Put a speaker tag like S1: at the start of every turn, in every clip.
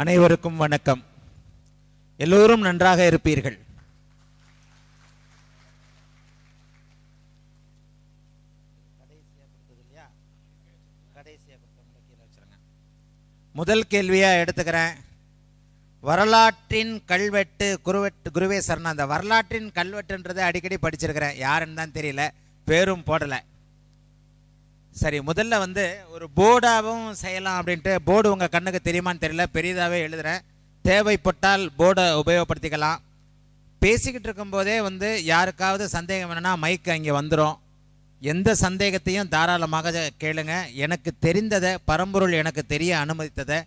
S1: அனைவருக்கும் வணக்கம் எல்லோரும் நன்றாக இருப்பீர்கள் முதல் கேள்வியா எடுத்துக்கிறேன் வரலாற்றின் கல்வெட்டு குருவெட்டு குருவே அந்த வரலாற்றின் கல்வெட்டுன்றதை அடிக்கடி படிச்சிருக்கிறேன் யாருன்னு தான் தெரியல பேரும் போடலை சரி முதல்ல வந்து ஒரு போர்டாகவும் செய்யலாம் அப்படின்ட்டு போர்டு உங்கள் கண்ணுக்கு தெரியுமான்னு தெரியல பெரியதாகவே எழுதுகிறேன் தேவைப்பட்டால் போர்டை உபயோகப்படுத்திக்கலாம் பேசிக்கிட்டு இருக்கும்போதே வந்து யாருக்காவது சந்தேகம் என்னென்னா மைக் அங்கே வந்துடும் எந்த சந்தேகத்தையும் தாராளமாக கேளுங்க எனக்கு தெரிந்ததை பரம்பொருள் எனக்கு தெரிய அனுமதித்ததை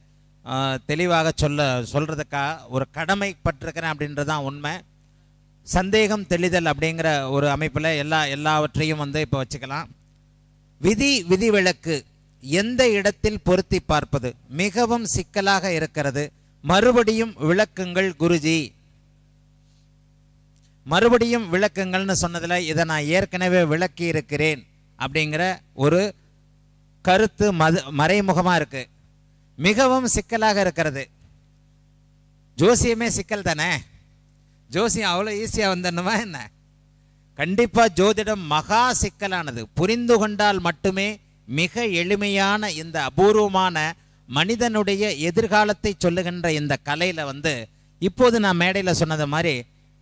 S1: தெளிவாக சொல்ல சொல்கிறதுக்காக ஒரு கடமைப்பட்டிருக்கிறேன் அப்படின்றது தான் உண்மை சந்தேகம் தெளிதல் அப்படிங்கிற ஒரு அமைப்பில் எல்லா எல்லாவற்றையும் வந்து இப்போ வச்சுக்கலாம் விதி விதிவிலக்கு எந்த இடத்தில் பொருத்தி பார்ப்பது மிகவும் சிக்கலாக இருக்கிறது மறுபடியும் விளக்குங்கள் குருஜி மறுபடியும் விளக்குங்கள்னு சொன்னதில் இதை நான் ஏற்கனவே விளக்கி இருக்கிறேன் அப்படிங்கிற ஒரு கருத்து மது மறைமுகமாக இருக்குது மிகவும் சிக்கலாக இருக்கிறது ஜோசியமே சிக்கல் தானே ஜோசியம் அவ்வளோ ஈஸியாக வந்துடணுமா என்ன கண்டிப்பாக ஜோதிடம் மகா சிக்கலானது புரிந்து கொண்டால் மட்டுமே மிக எளிமையான இந்த அபூர்வமான மனிதனுடைய எதிர்காலத்தை சொல்லுகின்ற இந்த கலையில் வந்து இப்போது நான் மேடையில் சொன்னது மாதிரி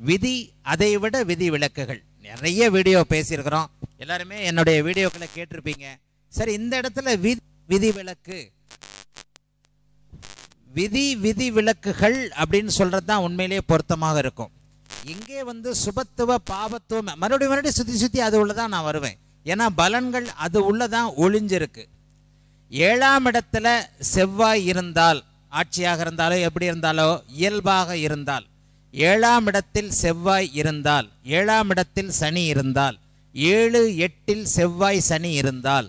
S1: விதி அதை விட விதி விளக்குகள் நிறைய வீடியோ பேசியிருக்கிறோம் எல்லாருமே என்னுடைய வீடியோக்களை கேட்டிருப்பீங்க சரி இந்த இடத்துல விதி விதி விளக்கு விதி விதி விளக்குகள் அப்படின்னு சொல்கிறது தான் உண்மையிலேயே பொருத்தமாக இருக்கும் எங்கே வந்து சுபத்துவ பாபத்துவம் மறுபடியும் மறுபடியும் சுற்றி சுற்றி அது உள்ளதான் நான் வருவேன் ஏன்னா பலன்கள் அது உள்ளதான் ஒளிஞ்சிருக்கு ஏழாம் இடத்துல செவ்வாய் இருந்தால் ஆட்சியாக இருந்தாலோ எப்படி இருந்தாலோ இயல்பாக இருந்தால் ஏழாம் இடத்தில் செவ்வாய் இருந்தால் ஏழாம் இடத்தில் சனி இருந்தால் ஏழு எட்டில் செவ்வாய் சனி இருந்தால்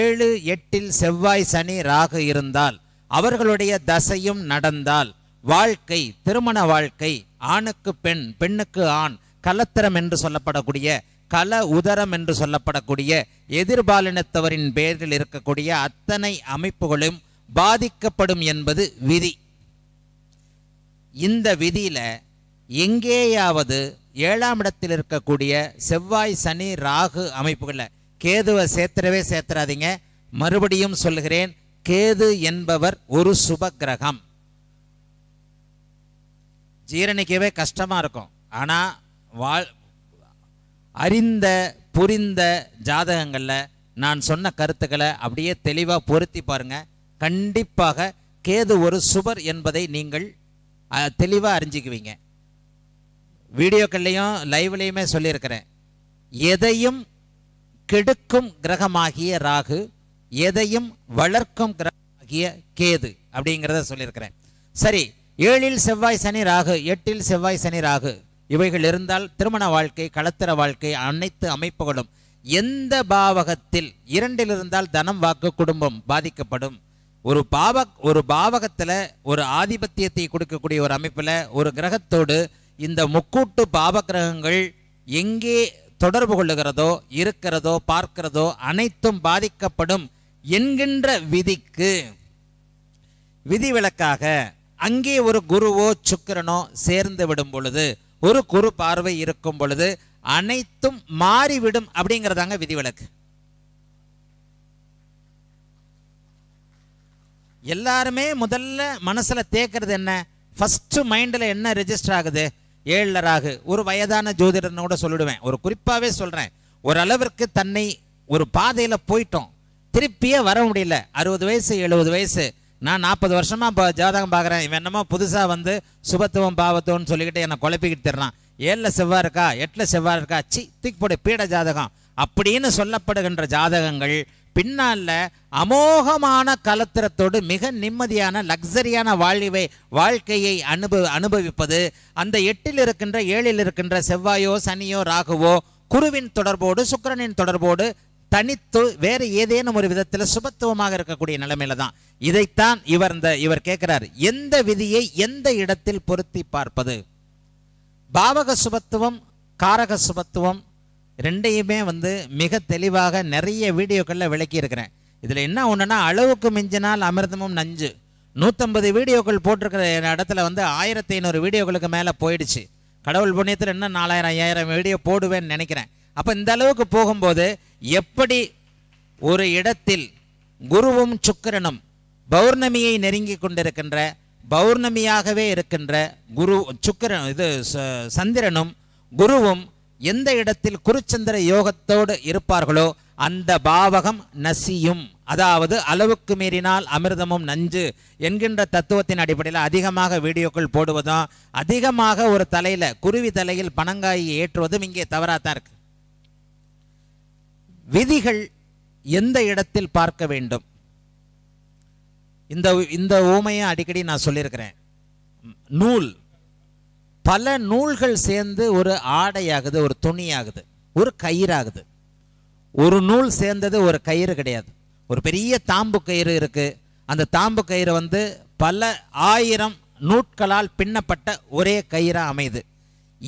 S1: ஏழு எட்டில் செவ்வாய் சனி ராகு இருந்தால் அவர்களுடைய தசையும் நடந்தால் வாழ்க்கை திருமண வாழ்க்கை ஆணுக்கு பெண் பெண்ணுக்கு ஆண் கலத்திரம் என்று சொல்லப்படக்கூடிய கல உதரம் என்று சொல்லப்படக்கூடிய எதிர்பாலினத்தவரின் பேரில் இருக்கக்கூடிய அத்தனை அமைப்புகளும் பாதிக்கப்படும் என்பது விதி இந்த விதியில் எங்கேயாவது ஏழாம் இடத்தில் இருக்கக்கூடிய செவ்வாய் சனி ராகு அமைப்புகளில் கேதுவை சேர்த்துறவே சேர்த்துறாதீங்க மறுபடியும் சொல்கிறேன் கேது என்பவர் ஒரு சுப கிரகம் ஜீரணிக்கவே கஷ்டமாக இருக்கும் ஆனால் வாழ் அறிந்த புரிந்த ஜாதகங்களில் நான் சொன்ன கருத்துக்களை அப்படியே தெளிவாக பொருத்தி பாருங்கள் கண்டிப்பாக கேது ஒரு சுவர் என்பதை நீங்கள் தெளிவாக அறிஞ்சிக்குவீங்க வீடியோக்கள்லையும் லைவ்லேயுமே சொல்லியிருக்கிறேன் எதையும் கெடுக்கும் கிரகமாகிய ராகு எதையும் வளர்க்கும் கிரகமாகிய கேது அப்படிங்கிறத சொல்லியிருக்கிறேன் சரி ஏழில் செவ்வாய் சனி ராகு எட்டில் செவ்வாய் சனி ராகு இவைகள் இருந்தால் திருமண வாழ்க்கை கலத்தர வாழ்க்கை அனைத்து அமைப்புகளும் எந்த பாவகத்தில் இரண்டில் இருந்தால் தனம் வாக்கு குடும்பம் பாதிக்கப்படும் ஒரு பாவ ஒரு பாவகத்தில் ஒரு ஆதிபத்தியத்தை கொடுக்கக்கூடிய ஒரு அமைப்பில் ஒரு கிரகத்தோடு இந்த முக்கூட்டு பாவ கிரகங்கள் எங்கே தொடர்பு கொள்ளுகிறதோ இருக்கிறதோ பார்க்கிறதோ அனைத்தும் பாதிக்கப்படும் என்கின்ற விதிக்கு விதிவிலக்காக அங்கே ஒரு குருவோ சுக்கிரனோ சேர்ந்து விடும் பொழுது ஒரு குரு பார்வை இருக்கும் பொழுது அனைத்தும் மாறிவிடும் அப்படிங்கிறதாங்க விதிவிலக்கு எல்லாருமே முதல்ல மனசுல தேக்கிறது என்ன ஃபர்ஸ்ட் மைண்ட்ல என்ன ரெஜிஸ்டர் ஆகுது ஏழராகு ராகு ஒரு வயதான கூட சொல்லிடுவேன் ஒரு குறிப்பாகவே ஒரு ஓரளவிற்கு தன்னை ஒரு பாதையில போயிட்டோம் திருப்பியே வர முடியல அறுபது வயசு எழுபது வயசு நான் நாற்பது வருஷமாக இப்போ ஜாதகம் பார்க்குறேன் இவன் என்னமோ புதுசாக வந்து சுபத்துவம் பாவத்துவம்னு சொல்லிக்கிட்டு என்னை குழப்பிக்கிட்டு தர்றான் ஏழில் செவ்வாய் இருக்கா எட்டில் செவ்வாய் இருக்கா சி தூக்கிப்போடு பீட ஜாதகம் அப்படின்னு சொல்லப்படுகின்ற ஜாதகங்கள் பின்னால் அமோகமான கலத்திரத்தோடு மிக நிம்மதியான லக்ஸரியான வாழ்வை வாழ்க்கையை அனுப அனுபவிப்பது அந்த எட்டில் இருக்கின்ற ஏழில் இருக்கின்ற செவ்வாயோ சனியோ ராகுவோ குருவின் தொடர்போடு சுக்கரனின் தொடர்போடு தனித்து வேறு ஏதேனும் ஒரு விதத்தில் சுபத்துவமாக இருக்கக்கூடிய நிலைமையில தான் இதைத்தான் இவர் இந்த இவர் கேட்கிறார் எந்த விதியை எந்த இடத்தில் பொருத்தி பார்ப்பது பாவக சுபத்துவம் காரக சுபத்துவம் ரெண்டையுமே வந்து மிக தெளிவாக நிறைய வீடியோக்களில் விளக்கி இருக்கிறேன் இதில் என்ன ஒன்றுனா அளவுக்கு மிஞ்சினால் அமிர்தமும் நஞ்சு நூற்றம்பது வீடியோக்கள் போட்டிருக்கிற இடத்துல வந்து ஆயிரத்தி ஐநூறு வீடியோக்களுக்கு மேலே போயிடுச்சு கடவுள் புண்ணியத்தில் இன்னும் நாலாயிரம் ஐயாயிரம் வீடியோ போடுவேன்னு நினைக்கிறேன் அப்போ இந்த அளவுக்கு போகும்போது எப்படி ஒரு இடத்தில் குருவும் சுக்கரனும் பௌர்ணமியை நெருங்கி கொண்டிருக்கின்ற பௌர்ணமியாகவே இருக்கின்ற குரு சுக்கரன் இது சந்திரனும் குருவும் எந்த இடத்தில் குருச்சந்திர யோகத்தோடு இருப்பார்களோ அந்த பாவகம் நசியும் அதாவது அளவுக்கு மீறினால் அமிர்தமும் நஞ்சு என்கின்ற தத்துவத்தின் அடிப்படையில் அதிகமாக வீடியோக்கள் போடுவதும் அதிகமாக ஒரு தலையில் குருவி தலையில் பனங்காயை ஏற்றுவதும் இங்கே தவறாக தான் இருக்குது விதிகள் எந்த இடத்தில் பார்க்க வேண்டும் இந்த இந்த ஊமையை அடிக்கடி நான் சொல்லியிருக்கிறேன் நூல் பல நூல்கள் சேர்ந்து ஒரு ஆடையாகுது ஒரு துணியாகுது ஒரு கயிறாகுது ஒரு நூல் சேர்ந்தது ஒரு கயிறு கிடையாது ஒரு பெரிய தாம்பு கயிறு இருக்குது அந்த தாம்பு கயிறு வந்து பல ஆயிரம் நூட்களால் பின்னப்பட்ட ஒரே கயிறாக அமைது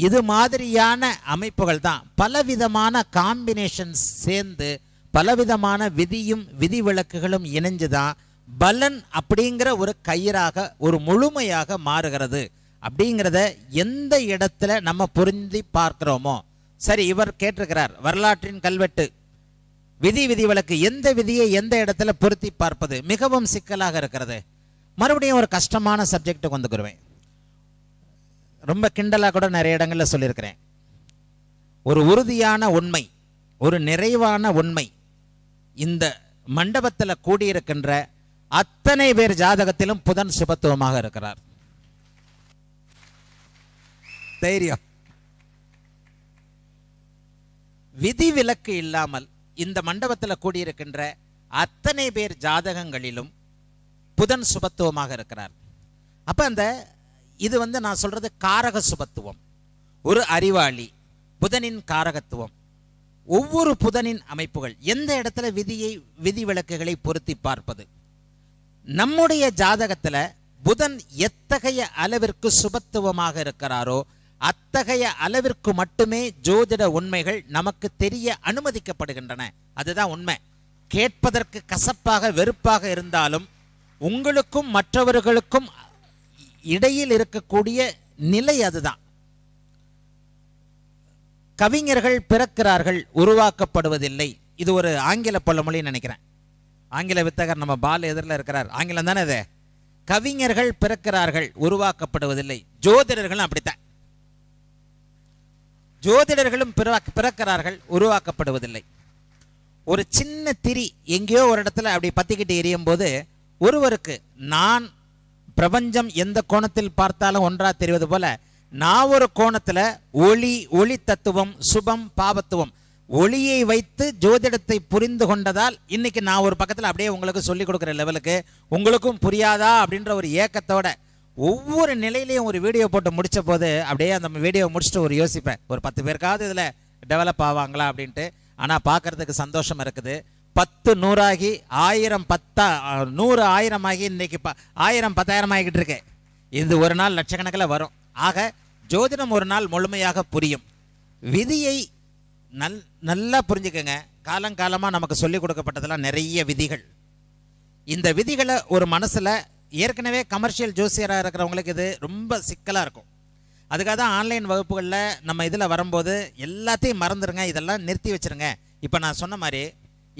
S1: இது மாதிரியான அமைப்புகள் தான் பலவிதமான காம்பினேஷன்ஸ் சேர்ந்து பலவிதமான விதியும் விதிவிலக்குகளும் இணைஞ்சு தான் பலன் அப்படிங்கிற ஒரு கயிறாக ஒரு முழுமையாக மாறுகிறது அப்படிங்கிறத எந்த இடத்துல நம்ம புரிந்து பார்க்குறோமோ சரி இவர் கேட்டிருக்கிறார் வரலாற்றின் கல்வெட்டு விதி விதி விலக்கு எந்த விதியை எந்த இடத்துல பொருத்தி பார்ப்பது மிகவும் சிக்கலாக இருக்கிறது மறுபடியும் ஒரு கஷ்டமான சப்ஜெக்ட் வந்துக்குருவேன் ரொம்ப கிண்டலாக கூட நிறைய இடங்களில் சொல்லியிருக்கிறேன் ஒரு உறுதியான உண்மை ஒரு நிறைவான உண்மை இந்த மண்டபத்தில் கூடியிருக்கின்ற அத்தனை பேர் ஜாதகத்திலும் புதன் சுபத்துவமாக இருக்கிறார் தைரியம் விதி விலக்கு இல்லாமல் இந்த மண்டபத்தில் கூடியிருக்கின்ற அத்தனை பேர் ஜாதகங்களிலும் புதன் சுபத்துவமாக இருக்கிறார் அப்போ அந்த இது வந்து நான் சொல்றது காரக சுபத்துவம் ஒரு அறிவாளி புதனின் காரகத்துவம் ஒவ்வொரு புதனின் அமைப்புகள் எந்த இடத்துல விதியை விதிவிலக்குகளை பொருத்தி பார்ப்பது நம்முடைய ஜாதகத்தில் புதன் எத்தகைய அளவிற்கு சுபத்துவமாக இருக்கிறாரோ அத்தகைய அளவிற்கு மட்டுமே ஜோதிட உண்மைகள் நமக்கு தெரிய அனுமதிக்கப்படுகின்றன அதுதான் உண்மை கேட்பதற்கு கசப்பாக வெறுப்பாக இருந்தாலும் உங்களுக்கும் மற்றவர்களுக்கும் இடையில் இருக்கக்கூடிய நிலை அதுதான் கவிஞர்கள் பிறக்கிறார்கள் உருவாக்கப்படுவதில்லை இது ஒரு ஆங்கில பழமொழி நினைக்கிறேன் ஆங்கில வித்தகர் நம்ம பால் எதிரில் இருக்கிறார் ஆங்கிலம் தானே அது கவிஞர்கள் பிறக்கிறார்கள் உருவாக்கப்படுவதில்லை ஜோதிடர்களும் அப்படித்தான் ஜோதிடர்களும் பிறக்கிறார்கள் உருவாக்கப்படுவதில்லை ஒரு சின்ன திரி எங்கேயோ ஒரு இடத்துல அப்படி பத்திக்கிட்டு எரியும் போது ஒருவருக்கு நான் பிரபஞ்சம் எந்த கோணத்தில் பார்த்தாலும் ஒன்றாக தெரிவது போல நான் ஒரு கோணத்தில் ஒளி ஒளி தத்துவம் சுபம் பாபத்துவம் ஒளியை வைத்து ஜோதிடத்தை புரிந்து கொண்டதால் இன்னைக்கு நான் ஒரு பக்கத்தில் அப்படியே உங்களுக்கு சொல்லிக் கொடுக்குற லெவலுக்கு உங்களுக்கும் புரியாதா அப்படின்ற ஒரு ஏக்கத்தோட ஒவ்வொரு நிலையிலையும் ஒரு வீடியோ போட்டு முடித்த போது அப்படியே அந்த வீடியோ முடிச்சுட்டு ஒரு யோசிப்பேன் ஒரு பத்து பேருக்காவது இதில் டெவலப் ஆவாங்களா அப்படின்ட்டு ஆனால் பார்க்கறதுக்கு சந்தோஷம் இருக்குது பத்து நூறாகி ஆயிரம் பத்தா நூறு ஆயிரம் ஆகி இன்னைக்கு ப ஆயிரம் பத்தாயிரம் ஆகிக்கிட்டு இருக்கு இது ஒரு நாள் லட்சக்கணக்கில் வரும் ஆக ஜோதிடம் ஒரு நாள் முழுமையாக புரியும் விதியை நல் நல்லா புரிஞ்சுக்கோங்க காலங்காலமாக நமக்கு சொல்லிக் கொடுக்கப்பட்டதெல்லாம் நிறைய விதிகள் இந்த விதிகளை ஒரு மனசில் ஏற்கனவே கமர்ஷியல் ஜோசியராக இருக்கிறவங்களுக்கு இது ரொம்ப சிக்கலாக இருக்கும் அதுக்காக தான் ஆன்லைன் வகுப்புகளில் நம்ம இதில் வரும்போது எல்லாத்தையும் மறந்துடுங்க இதெல்லாம் நிறுத்தி வச்சுருங்க இப்போ நான் சொன்ன மாதிரி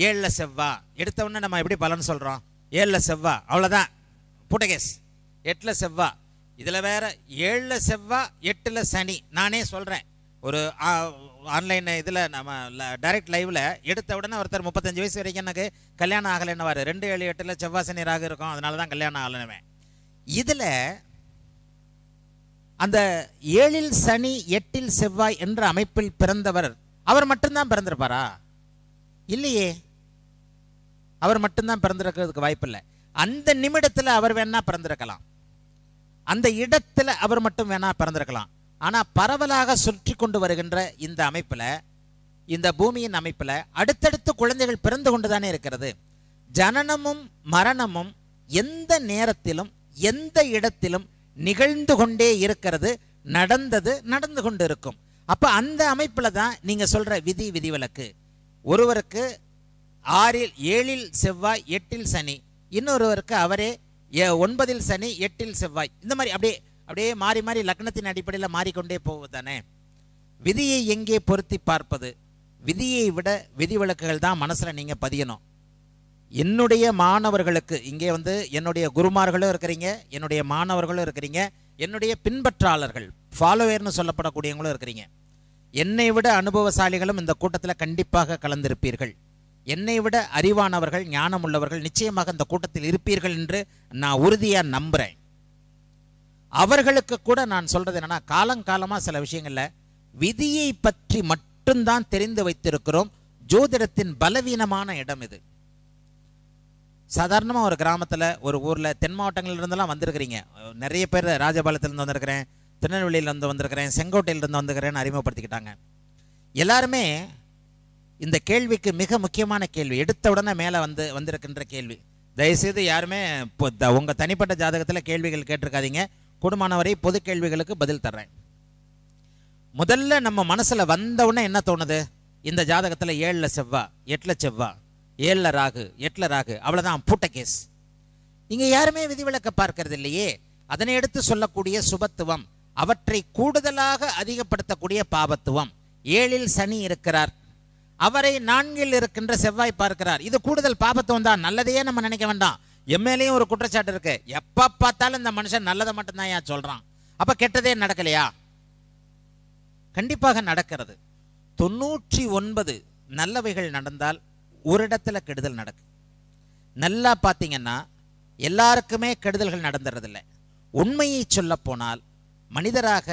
S1: ஏழில் செவ்வா எடுத்தவுடனே நம்ம எப்படி பலன் சொல்கிறோம் ஏழில் செவ்வா அவ்வளோதான் புட்டகேஸ் எட்டில் செவ்வா இதில் வேற ஏழில் செவ்வா எட்டில் சனி நானே சொல்கிறேன் ஒரு ஆன்லைன் இதில் நம்ம டைரக்ட் லைவில் எடுத்த உடனே ஒருத்தர் முப்பத்தஞ்சு வயசு வரைக்கும் எனக்கு கல்யாணம் ஆகலைன்னுவார் ரெண்டு ஏழு எட்டில் செவ்வாய் சனி ராக இருக்கும் அதனால தான் கல்யாணம் ஆகலைனுவேன் இதில் அந்த ஏழில் சனி எட்டில் செவ்வாய் என்ற அமைப்பில் பிறந்தவர் அவர் மட்டும்தான் பிறந்திருப்பாரா இல்லையே அவர் மட்டும்தான் பிறந்திருக்கிறதுக்கு இல்லை அந்த நிமிடத்தில் அவர் வேணா பிறந்திருக்கலாம் அந்த இடத்துல அவர் மட்டும் வேணா பிறந்திருக்கலாம் ஆனால் பரவலாக சுற்றி கொண்டு வருகின்ற இந்த அமைப்பில் இந்த பூமியின் அமைப்பில் அடுத்தடுத்து குழந்தைகள் பிறந்து கொண்டு தானே இருக்கிறது ஜனனமும் மரணமும் எந்த நேரத்திலும் எந்த இடத்திலும் நிகழ்ந்து கொண்டே இருக்கிறது நடந்தது நடந்து கொண்டு இருக்கும் அப்போ அந்த அமைப்பில் தான் நீங்கள் சொல்கிற விதி விதிவிலக்கு ஒருவருக்கு ஆறில் ஏழில் செவ்வாய் எட்டில் சனி இன்னொருவருக்கு அவரே ஒன்பதில் சனி எட்டில் செவ்வாய் இந்த மாதிரி அப்படியே அப்படியே மாறி மாறி லக்னத்தின் அடிப்படையில் மாறிக்கொண்டே தானே விதியை எங்கே பொருத்தி பார்ப்பது விதியை விட விதி விளக்குகள் தான் மனசில் நீங்கள் பதியணும் என்னுடைய மாணவர்களுக்கு இங்கே வந்து என்னுடைய குருமார்களும் இருக்கிறீங்க என்னுடைய மாணவர்களும் இருக்கிறீங்க என்னுடைய பின்பற்றாளர்கள் ஃபாலோவேர்னு சொல்லப்படக்கூடியவங்களும் இருக்கிறீங்க என்னை விட அனுபவசாலிகளும் இந்த கூட்டத்தில் கண்டிப்பாக கலந்திருப்பீர்கள் என்னை விட அறிவானவர்கள் ஞானம் உள்ளவர்கள் நிச்சயமாக இந்த கூட்டத்தில் இருப்பீர்கள் என்று நான் உறுதியாக நம்புகிறேன் அவர்களுக்கு கூட நான் சொல்கிறது என்னென்னா காலங்காலமாக சில விஷயங்களில் விதியை பற்றி மட்டும்தான் தெரிந்து வைத்திருக்கிறோம் ஜோதிடத்தின் பலவீனமான இடம் இது சாதாரணமாக ஒரு கிராமத்தில் ஒரு ஊரில் தென் மாவட்டங்களிலிருந்தெல்லாம் வந்திருக்கிறீங்க நிறைய பேர் ராஜபாலத்திலேருந்து வந்திருக்கிறேன் திருநெல்வேலியிலேருந்து வந்திருக்கிறேன் செங்கோட்டையிலேருந்து வந்திருக்கிறேன்னு அறிமுகப்படுத்திக்கிட்டாங்க எல்லாருமே இந்த கேள்விக்கு மிக முக்கியமான கேள்வி எடுத்த உடனே மேலே வந்து வந்திருக்கின்ற கேள்வி தயவுசெய்து யாருமே இப்போ உங்கள் தனிப்பட்ட ஜாதகத்தில் கேள்விகள் கேட்டிருக்காதீங்க குடும்பமானவரை பொது கேள்விகளுக்கு பதில் தர்றேன் முதல்ல நம்ம மனசில் வந்தவுடனே என்ன தோணுது இந்த ஜாதகத்தில் ஏழில் செவ்வா எட்டில் செவ்வா ஏழில் ராகு எட்டில் ராகு அவ்வளோதான் பூட்ட கேஸ் இங்கே யாருமே விதிவிலக்க பார்க்கறது இல்லையே அதனை எடுத்து சொல்லக்கூடிய சுபத்துவம் அவற்றை கூடுதலாக அதிகப்படுத்தக்கூடிய பாபத்துவம் ஏழில் சனி இருக்கிறார் அவரை நான்கில் இருக்கின்ற செவ்வாய் பார்க்கிறார் இது கூடுதல் பாபத்துவம் தான் நல்லதையே நம்ம நினைக்க வேண்டாம் எம்எல்ஏயும் ஒரு குற்றச்சாட்டு இருக்கு எப்ப பார்த்தாலும் இந்த மனுஷன் நல்லதை மட்டும்தான் ஏன் சொல்றான் அப்போ கெட்டதே நடக்கலையா கண்டிப்பாக நடக்கிறது தொண்ணூற்றி ஒன்பது நல்லவைகள் நடந்தால் ஒரு இடத்துல கெடுதல் நடக்கு நல்லா பார்த்தீங்கன்னா எல்லாருக்குமே கெடுதல்கள் நடந்துறதில்லை உண்மையை சொல்லப்போனால் மனிதராக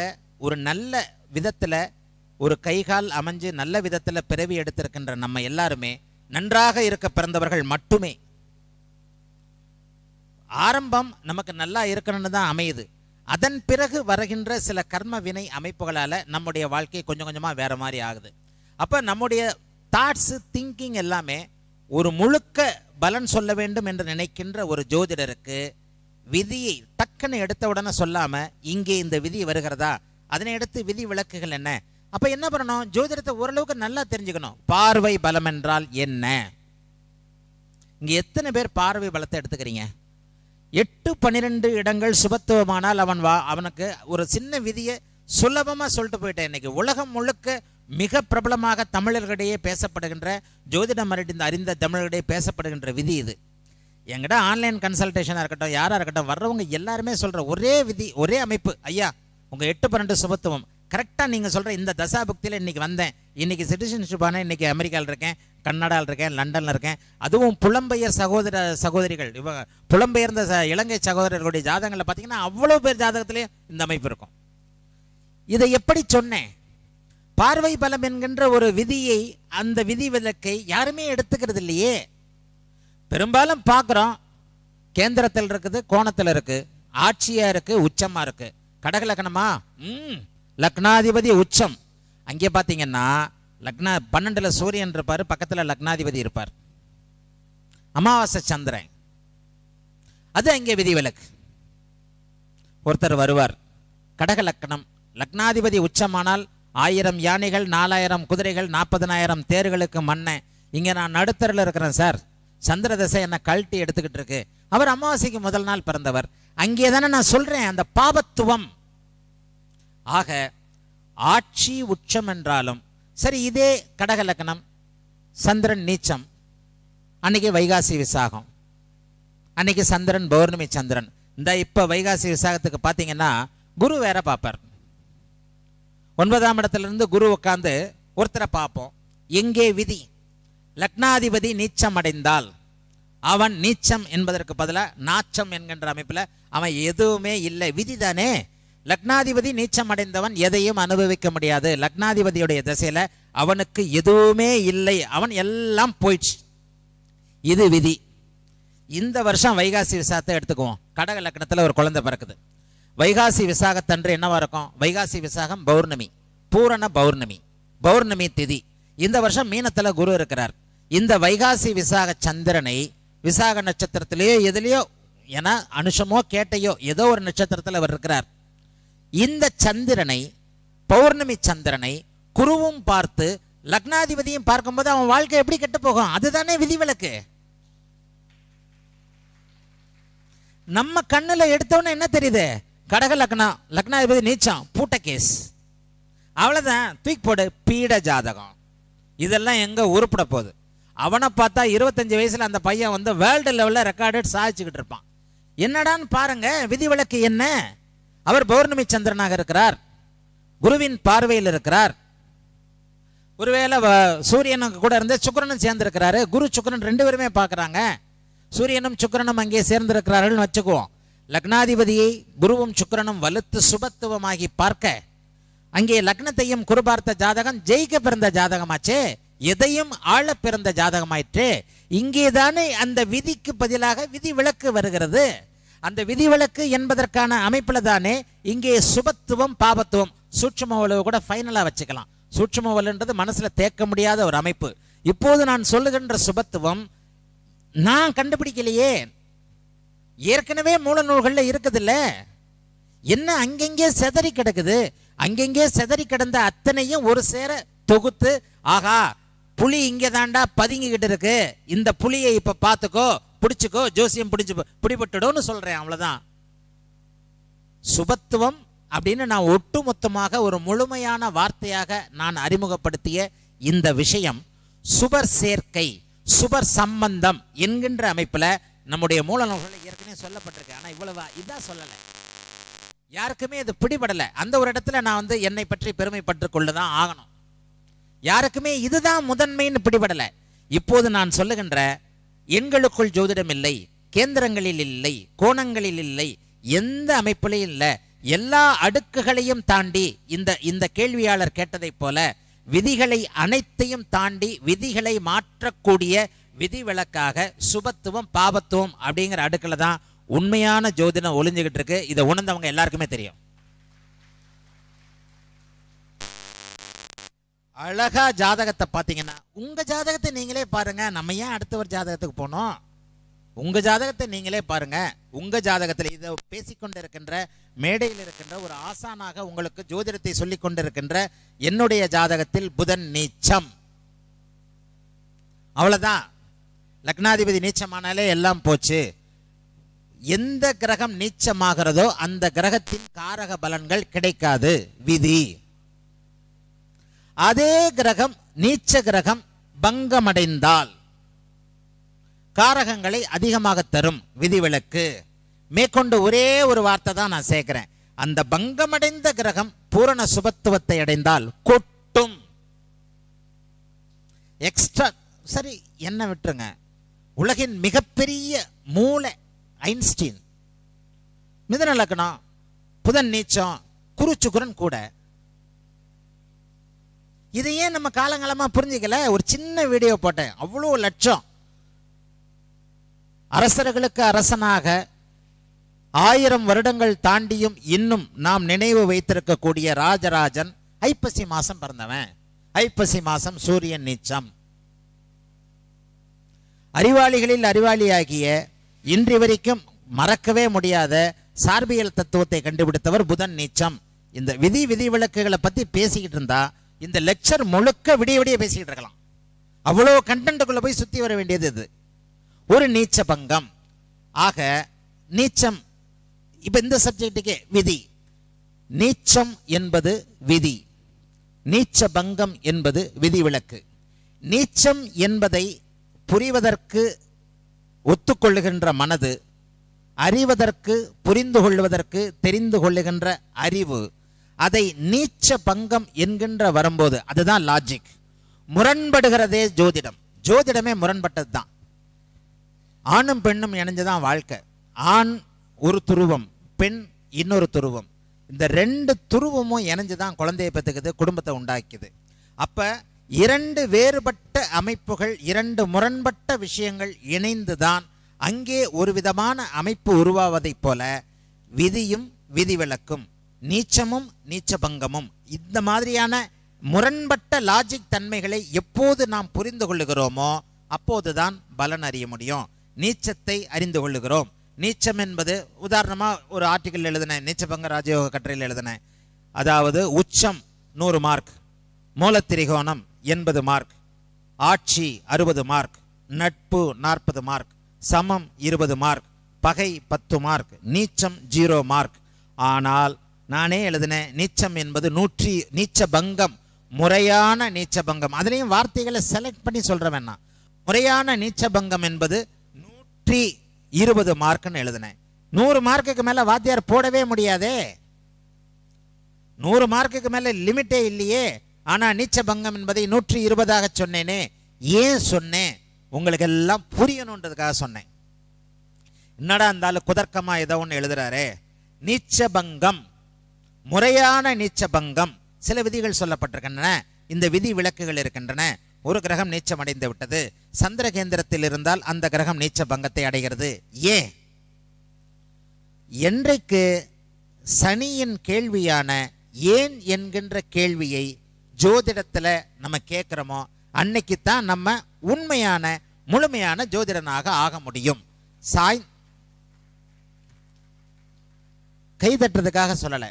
S1: ஒரு நல்ல விதத்தில் ஒரு கைகால் அமைஞ்சு நல்ல விதத்தில் பிறவி எடுத்திருக்கின்ற நம்ம எல்லாருமே நன்றாக இருக்க பிறந்தவர்கள் மட்டுமே ஆரம்பம் நமக்கு நல்லா இருக்கணும்னு தான் அமையுது அதன் பிறகு வருகின்ற சில கர்ம வினை அமைப்புகளால் நம்முடைய வாழ்க்கை கொஞ்சம் கொஞ்சமாக வேறு மாதிரி ஆகுது அப்போ நம்முடைய தாட்ஸு திங்கிங் எல்லாமே ஒரு முழுக்க பலன் சொல்ல வேண்டும் என்று நினைக்கின்ற ஒரு ஜோதிடருக்கு விதியை டக்குன்னு எடுத்த உடனே சொல்லாமல் இங்கே இந்த விதி வருகிறதா அதனை எடுத்து விதி விளக்குகள் என்ன அப்போ என்ன பண்ணணும் ஜோதிடத்தை ஓரளவுக்கு நல்லா தெரிஞ்சுக்கணும் பார்வை பலம் என்றால் என்ன இங்கே எத்தனை பேர் பார்வை பலத்தை எடுத்துக்கிறீங்க எட்டு பன்னிரெண்டு இடங்கள் சுபத்துவமானால் அவன் வா அவனுக்கு ஒரு சின்ன விதியை சுலபமாக சொல்லிட்டு போயிட்டேன் இன்னைக்கு உலகம் முழுக்க மிக பிரபலமாக தமிழர்களிடையே பேசப்படுகின்ற ஜோதிடம் அறிந்த அறிந்த தமிழர்களிடையே பேசப்படுகின்ற விதி இது எங்கிட்ட ஆன்லைன் கன்சல்டேஷனாக இருக்கட்டும் யாராக இருக்கட்டும் வர்றவங்க எல்லாருமே சொல்கிற ஒரே விதி ஒரே அமைப்பு ஐயா உங்கள் எட்டு பன்னெண்டு சுபத்துவம் கரெக்டாக நீங்கள் சொல்கிற இந்த தசாபக்தியில் இன்றைக்கி வந்தேன் இன்றைக்கி சிட்டிசன்ஷிப்பான இன்றைக்கி அமெரிக்காவில் இருக்கேன் கன்னடாவில் இருக்கேன் லண்டனில் இருக்கேன் அதுவும் புலம்பெயர் சகோதர சகோதரிகள் இவங்க புலம்பெயர்ந்த ச இலங்கை சகோதரர்களுடைய ஜாதகங்களில் பார்த்தீங்கன்னா அவ்வளோ பேர் ஜாதகத்திலே இந்த அமைப்பு இருக்கும் இதை எப்படி சொன்னேன் பார்வை பலம் என்கின்ற ஒரு விதியை அந்த விதி விலக்கை யாருமே எடுத்துக்கிறது இல்லையே பெரும்பாலும் பார்க்குறோம் கேந்திரத்தில் இருக்குது கோணத்தில் இருக்குது ஆட்சியாக இருக்குது உச்சமாக இருக்குது கடக லக்னமா ம் லக்னாதிபதி உச்சம் அங்கே பார்த்தீங்கன்னா லக்னா பன்னெண்டில் சூரியன் இருப்பார் பக்கத்தில் லக்னாதிபதி இருப்பார் அமாவாசை சந்திரன் அது அங்கே விதிவிலக்கு ஒருத்தர் வருவார் கடக லக்னம் லக்னாதிபதி உச்சமானால் ஆயிரம் யானைகள் நாலாயிரம் குதிரைகள் நாற்பதனாயிரம் தேர்களுக்கு மண்ணை இங்கே நான் நடுத்தரில் இருக்கிறேன் சார் சந்திர தசை என்ன கழட்டி எடுத்துக்கிட்டு இருக்கு அவர் அமாவாசைக்கு முதல் நாள் பிறந்தவர் அங்கே தானே நான் சொல்றேன் அந்த பாபத்துவம் ஆக ஆட்சி உச்சம் என்றாலும் சரி இதே கடக லக்கணம் சந்திரன் நீச்சம் அன்னைக்கு வைகாசி விசாகம் அன்னைக்கு சந்திரன் பௌர்ணமி சந்திரன் இந்த இப்ப வைகாசி விசாகத்துக்கு பார்த்தீங்கன்னா குரு வேற பார்ப்பார் ஒன்பதாம் இடத்துல இருந்து குரு உட்காந்து ஒருத்தரை பார்ப்போம் எங்கே விதி லக்னாதிபதி நீச்சம் அடைந்தால் அவன் நீச்சம் என்பதற்கு பதிலாக நாச்சம் என்கின்ற அமைப்பில் அவன் எதுவுமே இல்லை விதிதானே லக்னாதிபதி நீச்சம் அடைந்தவன் எதையும் அனுபவிக்க முடியாது லக்னாதிபதியுடைய திசையில் அவனுக்கு எதுவுமே இல்லை அவன் எல்லாம் போயிடுச்சு இது விதி இந்த வருஷம் வைகாசி விசாகத்தை எடுத்துக்குவோம் கடக லக்னத்தில் ஒரு குழந்தை பிறக்குது வைகாசி விசாகத்தன்று என்னவா இருக்கும் வைகாசி விசாகம் பௌர்ணமி பூரண பௌர்ணமி பௌர்ணமி திதி இந்த வருஷம் மீனத்தில் குரு இருக்கிறார் இந்த வைகாசி விசாக சந்திரனை விசாக நட்சத்திரத்திலேயோ எதுலேயோ ஏன்னா அனுஷமோ கேட்டையோ ஏதோ ஒரு நட்சத்திரத்தில் அவர் இருக்கிறார் இந்த சந்திரனை பௌர்ணமி சந்திரனை குருவும் பார்த்து லக்னாதிபதியும் பார்க்கும்போது அவன் வாழ்க்கை எப்படி கெட்டு போகும் அதுதானே விதிவிலக்கு நம்ம கண்ணில் எடுத்தோன்னு என்ன தெரியுது கடக லக்னா லக்னாதிபதி நீச்சம் பூட்ட கேஸ் அவ்வளோதான் தூக்கி போடு பீட ஜாதகம் இதெல்லாம் எங்கே உருப்பிட போகுது அவனை பார்த்தா இருபத்தஞ்சி வயசில் அந்த பையன் வந்து வேர்ல்டு லெவலில் ரெக்கார்டட் சாதிச்சுக்கிட்டு இருப்பான் என்னடான்னு பாருங்கள் விதிவிலக்கு என்ன அவர் பௌர்ணமி சந்திரனாக இருக்கிறார் குருவின் பார்வையில் இருக்கிறார் ஒருவேளை சூரியனுக்கு கூட இருந்து சுக்கரனும் சேர்ந்திருக்கிறாரு குரு சுக்கரன் ரெண்டு பேருமே பார்க்குறாங்க சூரியனும் சுக்கரனும் அங்கே சேர்ந்திருக்கிறார்கள்னு வச்சுக்குவோம் லக்னாதிபதியை குருவும் சுக்கரனும் வலுத்து சுபத்துவமாகி பார்க்க அங்கே லக்னத்தையும் குருபார்த்த ஜாதகம் ஜெயிக்க பிறந்த ஜாதகமாச்சே எதையும் ஆள பிறந்த ஜாதகமாயிற்று இங்கேதானே அந்த விதிக்கு பதிலாக விதி விளக்கு வருகிறது அந்த விதி விளக்கு என்பதற்கான அமைப்பில் தானே இங்கே சுபத்துவம் பாபத்துவம் சூட்சம கூட ஃபைனலாக வச்சுக்கலாம் சூட்சம வலுன்றது மனசில் தேக்க முடியாத ஒரு அமைப்பு இப்போது நான் சொல்லுகின்ற சுபத்துவம் நான் கண்டுபிடிக்கலையே ஏற்கனவே மூல நூல்களில் இருக்குதில்ல என்ன அங்கங்கே செதறி கிடக்குது அங்கெங்கே செதறி கிடந்த அத்தனையும் ஒரு சேர தொகுத்து ஆகா புலி இங்கே தாண்டா பதுங்கிக்கிட்டு இருக்கு இந்த புலியை இப்போ பார்த்துக்கோ பிடிச்சிக்கோ ஜோசியம் பிடிச்சு பிடிபட்டுடும் சொல்கிறேன் அவ்வளோதான் சுபத்துவம் அப்படின்னு நான் ஒட்டுமொத்தமாக ஒரு முழுமையான வார்த்தையாக நான் அறிமுகப்படுத்திய இந்த விஷயம் சுபர் சேர்க்கை சுபர் சம்பந்தம் என்கின்ற அமைப்பில் நம்முடைய மூல நூல்கள் ஏற்கனவே சொல்லப்பட்டிருக்கு ஆனால் இவ்வளவா இதான் சொல்லலை யாருக்குமே அது பிடிபடலை அந்த ஒரு இடத்துல நான் வந்து என்னை பற்றி பெருமைப்பட்டு கொள்ள தான் ஆகணும் யாருக்குமே இதுதான் முதன்மைன்னு பிடிபடலை இப்போது நான் சொல்லுகின்ற எண்களுக்குள் ஜோதிடம் இல்லை கேந்திரங்களில் இல்லை கோணங்களில் இல்லை எந்த அமைப்புலையும் இல்லை எல்லா அடுக்குகளையும் தாண்டி இந்த இந்த கேள்வியாளர் கேட்டதைப் போல விதிகளை அனைத்தையும் தாண்டி விதிகளை மாற்றக்கூடிய விதிவிலக்காக சுபத்துவம் பாபத்துவம் அப்படிங்கிற அடுக்கில் தான் உண்மையான ஜோதிடம் ஒளிஞ்சுக்கிட்டு இருக்கு இதை உணர்ந்தவங்க எல்லாருக்குமே தெரியும் அழகா ஜாதகத்தை பார்த்தீங்கன்னா உங்கள் ஜாதகத்தை நீங்களே பாருங்க நம்ம ஏன் அடுத்த ஒரு ஜாதகத்துக்கு போனோம் உங்கள் ஜாதகத்தை நீங்களே பாருங்க உங்கள் ஜாதகத்தில் இதை பேசிக்கொண்டிருக்கின்ற மேடையில் இருக்கின்ற ஒரு ஆசானாக உங்களுக்கு ஜோதிடத்தை சொல்லி கொண்டிருக்கின்ற என்னுடைய ஜாதகத்தில் புதன் நீச்சம் அவ்வளோதான் லக்னாதிபதி நீச்சமானாலே எல்லாம் போச்சு எந்த கிரகம் நீச்சமாகிறதோ அந்த கிரகத்தின் காரக பலன்கள் கிடைக்காது விதி அதே கிரகம் நீச்ச கிரகம் பங்கமடைந்தால் காரகங்களை அதிகமாக தரும் விதிவிலக்கு மேற்கொண்டு ஒரே ஒரு வார்த்தை தான் நான் சேர்க்கிறேன் அந்த பங்கமடைந்த கிரகம் பூரண சுபத்துவத்தை அடைந்தால் கொட்டும் எக்ஸ்ட்ரா சரி என்ன விட்டுருங்க உலகின் மிகப்பெரிய மூளை ஐன்ஸ்டீன் மிதன லக்னம் புதன் நீச்சம் குருச்சுக்குரன் கூட இதையே நம்ம காலங்காலமா புரிஞ்சுக்கல ஒரு சின்ன வீடியோ போட்டேன் அவ்வளோ லட்சம் அரசர்களுக்கு அரசனாக ஆயிரம் வருடங்கள் தாண்டியும் இன்னும் நாம் நினைவு வைத்திருக்கக்கூடிய ராஜராஜன் ஐப்பசி மாசம் பிறந்தவன் ஐப்பசி மாசம் சூரியன் நீச்சம் அறிவாளிகளில் அறிவாளியாகிய இன்று வரைக்கும் மறக்கவே முடியாத சார்பியல் தத்துவத்தை கண்டுபிடித்தவர் புதன் நீச்சம் இந்த விதி விதி விளக்குகளை பத்தி பேசிக்கிட்டு இருந்தா இந்த லெக்சர் முழுக்க விடிய விடிய பேசிக்கிட்டு இருக்கலாம் அவ்வளோ கண்டென்ட்டுக்குள்ள போய் சுத்தி வர வேண்டியது இது ஒரு நீச்ச பங்கம் ஆக நீச்சம் இப்போ இந்த சப்ஜெக்டுக்கே விதி நீச்சம் என்பது விதி நீச்ச பங்கம் என்பது விதி விளக்கு நீச்சம் என்பதை புரிவதற்கு ஒத்துக்கொள்ளுகின்ற மனது அறிவதற்கு புரிந்து கொள்வதற்கு தெரிந்து கொள்ளுகின்ற அறிவு அதை நீச்ச பங்கம் என்கின்ற வரும்போது அதுதான் லாஜிக் முரண்படுகிறதே ஜோதிடம் ஜோதிடமே முரண்பட்டது தான் ஆணும் பெண்ணும் இணைஞ்சுதான் வாழ்க்கை ஆண் ஒரு துருவம் பெண் இன்னொரு துருவம் இந்த ரெண்டு துருவமும் இணைஞ்சு தான் குழந்தையை பெற்றுக்குது குடும்பத்தை உண்டாக்கிது அப்போ இரண்டு வேறுபட்ட அமைப்புகள் இரண்டு முரண்பட்ட விஷயங்கள் இணைந்துதான் அங்கே ஒரு விதமான அமைப்பு உருவாவதைப் போல விதியும் விதிவிலக்கும் நீச்சமும் நீச்சபங்கமும் இந்த மாதிரியான முரண்பட்ட லாஜிக் தன்மைகளை எப்போது நாம் புரிந்து கொள்ளுகிறோமோ அப்போதுதான் பலன் அறிய முடியும் நீச்சத்தை அறிந்து கொள்ளுகிறோம் நீச்சம் என்பது உதாரணமாக ஒரு ஆர்டிக்கல் எழுதினேன் நீச்சபங்க ராஜயோக கட்டுரையில் எழுதினேன் அதாவது உச்சம் நூறு மார்க் மூலத்திரிகோணம் எண்பது மார்க் ஆட்சி அறுபது மார்க் நட்பு நாற்பது மார்க் சமம் இருபது மார்க் பகை பத்து மார்க் நீச்சம் ஜீரோ மார்க் ஆனால் நானே எழுதினேன் நீச்சம் என்பது நூற்றி நீச்ச பங்கம் முறையான நீச்ச பங்கம் அதுலேயும் வார்த்தைகளை செலக்ட் பண்ணி சொல்கிறவன் நான் முறையான நீச்ச பங்கம் என்பது நூற்றி இருபது மார்க்னு எழுதினேன் நூறு மார்க்குக்கு மேலே வாத்தியார் போடவே முடியாதே நூறு மார்க்குக்கு மேலே லிமிட்டே இல்லையே ஆனால் நீச்ச பங்கம் என்பதை நூற்றி இருபதாக சொன்னேனே ஏன் சொன்னேன் உங்களுக்கு எல்லாம் புரியணுன்றதுக்காக சொன்னேன் என்னடா இருந்தாலும் குதர்க்கமாக ஏதோ ஒன்று எழுதுறாரு நீச்ச பங்கம் முறையான நீச்ச பங்கம் சில விதிகள் சொல்லப்பட்டிருக்கின்றன இந்த விதி விளக்குகள் இருக்கின்றன ஒரு கிரகம் நீச்சம் அடைந்து விட்டது சந்திர கேந்திரத்தில் இருந்தால் அந்த கிரகம் நீச்ச பங்கத்தை அடைகிறது ஏன் என்றைக்கு சனியின் கேள்வியான ஏன் என்கின்ற கேள்வியை ஜோதிடத்தில் நம்ம கேட்குறோமோ அன்னைக்கு தான் நம்ம உண்மையான முழுமையான ஜோதிடனாக ஆக முடியும் சாய் கைதட்டுறதுக்காக சொல்லலை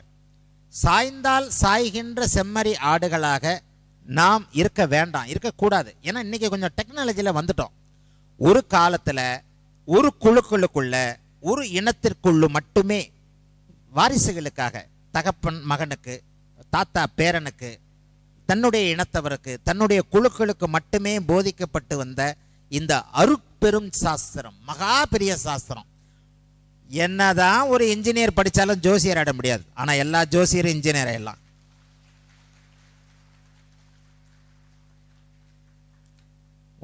S1: சாய்ந்தால் சாய்கின்ற செம்மறி ஆடுகளாக நாம் இருக்க வேண்டாம் இருக்கக்கூடாது ஏன்னா இன்றைக்கி கொஞ்சம் டெக்னாலஜியில் வந்துட்டோம் ஒரு காலத்தில் ஒரு குழுக்களுக்குள்ள ஒரு இனத்திற்குள்ளு மட்டுமே வாரிசுகளுக்காக தகப்பன் மகனுக்கு தாத்தா பேரனுக்கு தன்னுடைய இனத்தவருக்கு தன்னுடைய குழுக்களுக்கு மட்டுமே போதிக்கப்பட்டு வந்த இந்த அருப்பெரும் சாஸ்திரம் மகா பெரிய சாஸ்திரம் என்னதான் ஒரு இன்ஜினியர் படித்தாலும் ஜோசியர் ஆட முடியாது ஆனால் எல்லா ஜோசியரும் இன்ஜினியர் எல்லாம்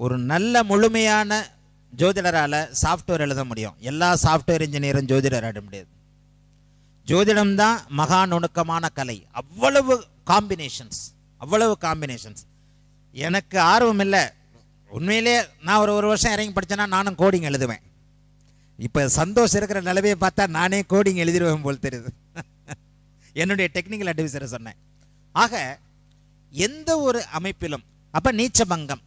S1: ஒரு நல்ல முழுமையான ஜோதிடரால் சாஃப்ட்வேர் எழுத முடியும் எல்லா சாஃப்ட்வேர் இன்ஜினியரும் ஜோதிடர் ஆட முடியாது ஜோதிடம் தான் மகா நுணுக்கமான கலை அவ்வளவு காம்பினேஷன்ஸ் அவ்வளவு காம்பினேஷன்ஸ் எனக்கு ஆர்வம் இல்லை உண்மையிலே நான் ஒரு ஒரு வருஷம் இறங்கி படித்தேனா நானும் கோடிங் எழுதுவேன் இப்போ சந்தோஷம் இருக்கிற நிலவையை பார்த்தா நானே கோடிங் எழுதிடுவேன் போல் தெரியுது என்னுடைய டெக்னிக்கல் அட்வைசரை சொன்னேன் ஆக எந்த ஒரு அமைப்பிலும் அப்போ பங்கம்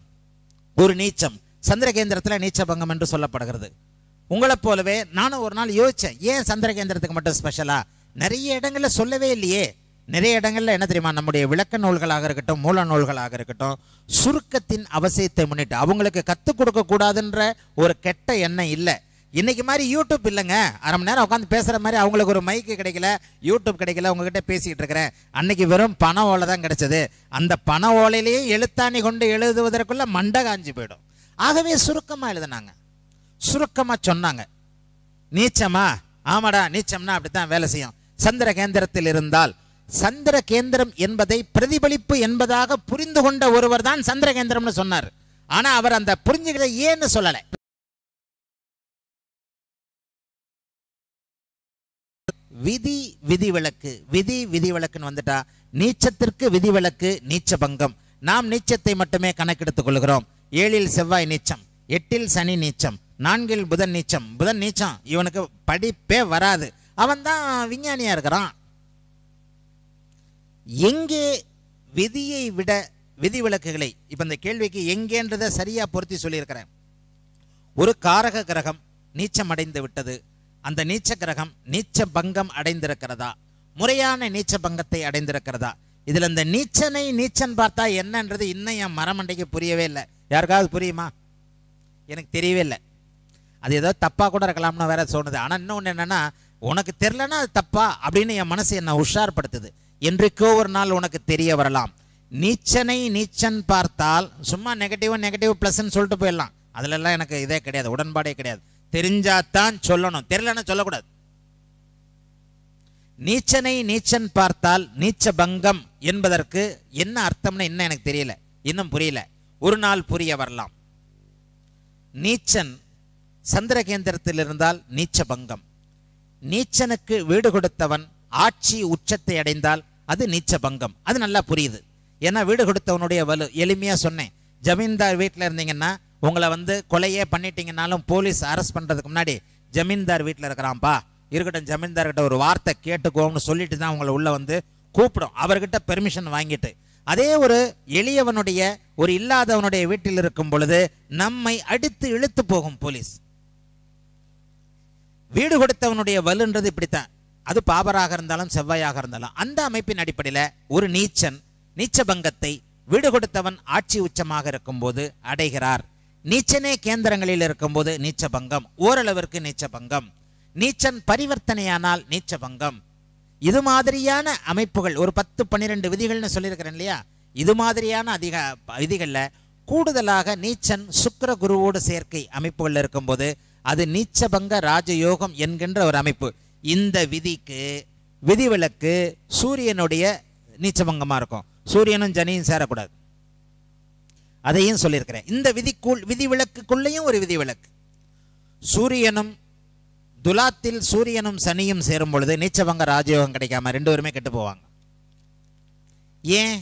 S1: ஒரு நீச்சம் சந்திரகேந்திரத்தில் பங்கம் என்று சொல்லப்படுகிறது உங்களைப் போலவே நானும் ஒரு நாள் யோசித்தேன் ஏன் சந்திரகேந்திரத்துக்கு மட்டும் ஸ்பெஷலாக நிறைய இடங்களில் சொல்லவே இல்லையே நிறைய இடங்களில் என்ன தெரியுமா நம்முடைய விளக்க நூல்களாக இருக்கட்டும் மூல நூல்களாக இருக்கட்டும் சுருக்கத்தின் அவசியத்தை முன்னிட்டு அவங்களுக்கு கற்றுக் கொடுக்கக்கூடாதுன்ற ஒரு கெட்ட எண்ணம் இல்லை இன்றைக்கி மாதிரி யூடியூப் இல்லைங்க அரை மணி நேரம் உட்காந்து பேசுகிற மாதிரி அவங்களுக்கு ஒரு மைக்கு கிடைக்கல யூடியூப் கிடைக்கல உங்ககிட்ட பேசிக்கிட்டு இருக்கிறேன் அன்னைக்கு வெறும் பண ஓலை தான் கிடைச்சது அந்த பண ஓலையிலேயே எழுத்தாணி கொண்டு எழுதுவதற்குள்ளே மண்டை காஞ்சி போயிடும் ஆகவே சுருக்கமாக எழுதுனாங்க சுருக்கமாக சொன்னாங்க நீச்சமா ஆமாடா நீச்சம்னா அப்படி தான் வேலை செய்யும் சந்திர கேந்திரத்தில் இருந்தால் சந்திர கேந்திரம் என்பதை பிரதிபலிப்பு என்பதாக புரிந்து கொண்ட ஒருவர் தான் சந்திர கேந்திரம்னு சொன்னார் ஆனா அவர் அந்த புரிஞ்சுகிற ஏன்னு சொல்லலை விதி விதிவிலக்கு விதி விதிவிலக்குன்னு வந்துட்டா நீச்சத்திற்கு விதிவிலக்கு நீச்ச பங்கம் நாம் நீச்சத்தை மட்டுமே கணக்கெடுத்துக் கொள்கிறோம் ஏழில் செவ்வாய் நீச்சம் எட்டில் சனி நீச்சம் நான்கில் புதன் நீச்சம் புதன் நீச்சம் இவனுக்கு படிப்பே வராது அவன் தான் விஞ்ஞானியாக இருக்கிறான் எங்கே விதியை விட விதிவிலக்குகளை இப்போ இந்த கேள்விக்கு எங்கேன்றதை சரியாக பொருத்தி சொல்லியிருக்கிறேன் ஒரு காரக கிரகம் நீச்சம் அடைந்து விட்டது அந்த நீச்ச கிரகம் நீச்ச பங்கம் அடைந்திருக்கிறதா முறையான நீச்ச பங்கத்தை அடைந்திருக்கிறதா இதில் இந்த நீச்சனை நீச்சன் பார்த்தா என்னன்றது இன்னும் என் மரமண்டைக்கு புரியவே இல்லை யாருக்காவது புரியுமா எனக்கு தெரியவே இல்லை அது ஏதோ தப்பாக கூட இருக்கலாம்னு வேற சொன்னது ஆனால் இன்னொன்று என்னென்னா உனக்கு தெரிலன்னா அது தப்பா அப்படின்னு என் மனசு என்னை உஷார்படுத்துது என்றைக்கோ ஒரு நாள் உனக்கு தெரிய வரலாம் நீச்சனை நீச்சன் பார்த்தால் சும்மா நெகட்டிவ் நெகட்டிவ் ப்ளஸ்ன்னு சொல்லிட்டு போயிடலாம் அதிலெல்லாம் எனக்கு இதே கிடையாது உடன்பாடே கிடையாது தெரிஞ்சாதான் சொல்லணும் தெரியலன்னு சொல்லக்கூடாது நீச்சனை நீச்சன் பார்த்தால் நீச்ச பங்கம் என்பதற்கு என்ன அர்த்தம்னு இன்னும் எனக்கு தெரியல இன்னும் புரியல ஒரு நாள் புரிய வரலாம் நீச்சன் சந்திரகேந்திரத்தில் இருந்தால் நீச்ச பங்கம் நீச்சனுக்கு வீடு கொடுத்தவன் ஆட்சி உச்சத்தை அடைந்தால் அது நீச்ச பங்கம் அது நல்லா புரியுது ஏன்னா வீடு கொடுத்தவனுடைய வலு எளிமையாக சொன்னேன் ஜமீன்தார் வீட்டில் இருந்தீங்கன்னா உங்களை வந்து கொலையே பண்ணிட்டீங்கனாலும் போலீஸ் அரெஸ்ட் பண்ணுறதுக்கு முன்னாடி ஜமீன்தார் வீட்டில் இருக்கிறான்ப்பா இருக்கட்டும் ஜமீன்தார்கிட்ட ஒரு வார்த்தை கேட்டுக்கோன்னு சொல்லிட்டு தான் உங்களை உள்ளே வந்து கூப்பிடும் அவர்கிட்ட பெர்மிஷன் வாங்கிட்டு அதே ஒரு எளியவனுடைய ஒரு இல்லாதவனுடைய வீட்டில் இருக்கும் பொழுது நம்மை அடித்து இழுத்து போகும் போலீஸ் வீடு கொடுத்தவனுடைய வலுன்றது இப்படித்தான் அது பாபராக இருந்தாலும் செவ்வாயாக இருந்தாலும் அந்த அமைப்பின் அடிப்படையில் ஒரு நீச்சன் நீச்சபங்கத்தை வீடு கொடுத்தவன் ஆட்சி உச்சமாக இருக்கும்போது அடைகிறார் நீச்சனே கேந்திரங்களில் இருக்கும்போது நீச்சபங்கம் ஓரளவிற்கு நீச்சபங்கம் நீச்சன் பரிவர்த்தனையானால் நீச்சபங்கம் இது மாதிரியான அமைப்புகள் ஒரு பத்து பன்னிரெண்டு விதிகள்னு சொல்லியிருக்கிறேன் இல்லையா இது மாதிரியான அதிக விதிகளில் கூடுதலாக நீச்சன் சுக்கர குருவோடு சேர்க்கை அமைப்புகள் இருக்கும்போது அது நீச்சபங்க ராஜயோகம் என்கின்ற ஒரு அமைப்பு இந்த விதிக்கு விதிவிலக்கு சூரியனுடைய நீச்சபங்கமாக இருக்கும் சூரியனும் ஜனியும் சேரக்கூடாது அதையும் சொல்லியிருக்கிறேன் இந்த விதிக்குள் விதிவிலக்குள்ளேயும் ஒரு விதிவிலக்கு சூரியனும் துலாத்தில் சூரியனும் சனியும் சேரும் பொழுது நீச்சபங்க ராஜயோகம் கிடைக்காம ரெண்டு பேருமே கெட்டு போவாங்க ஏன்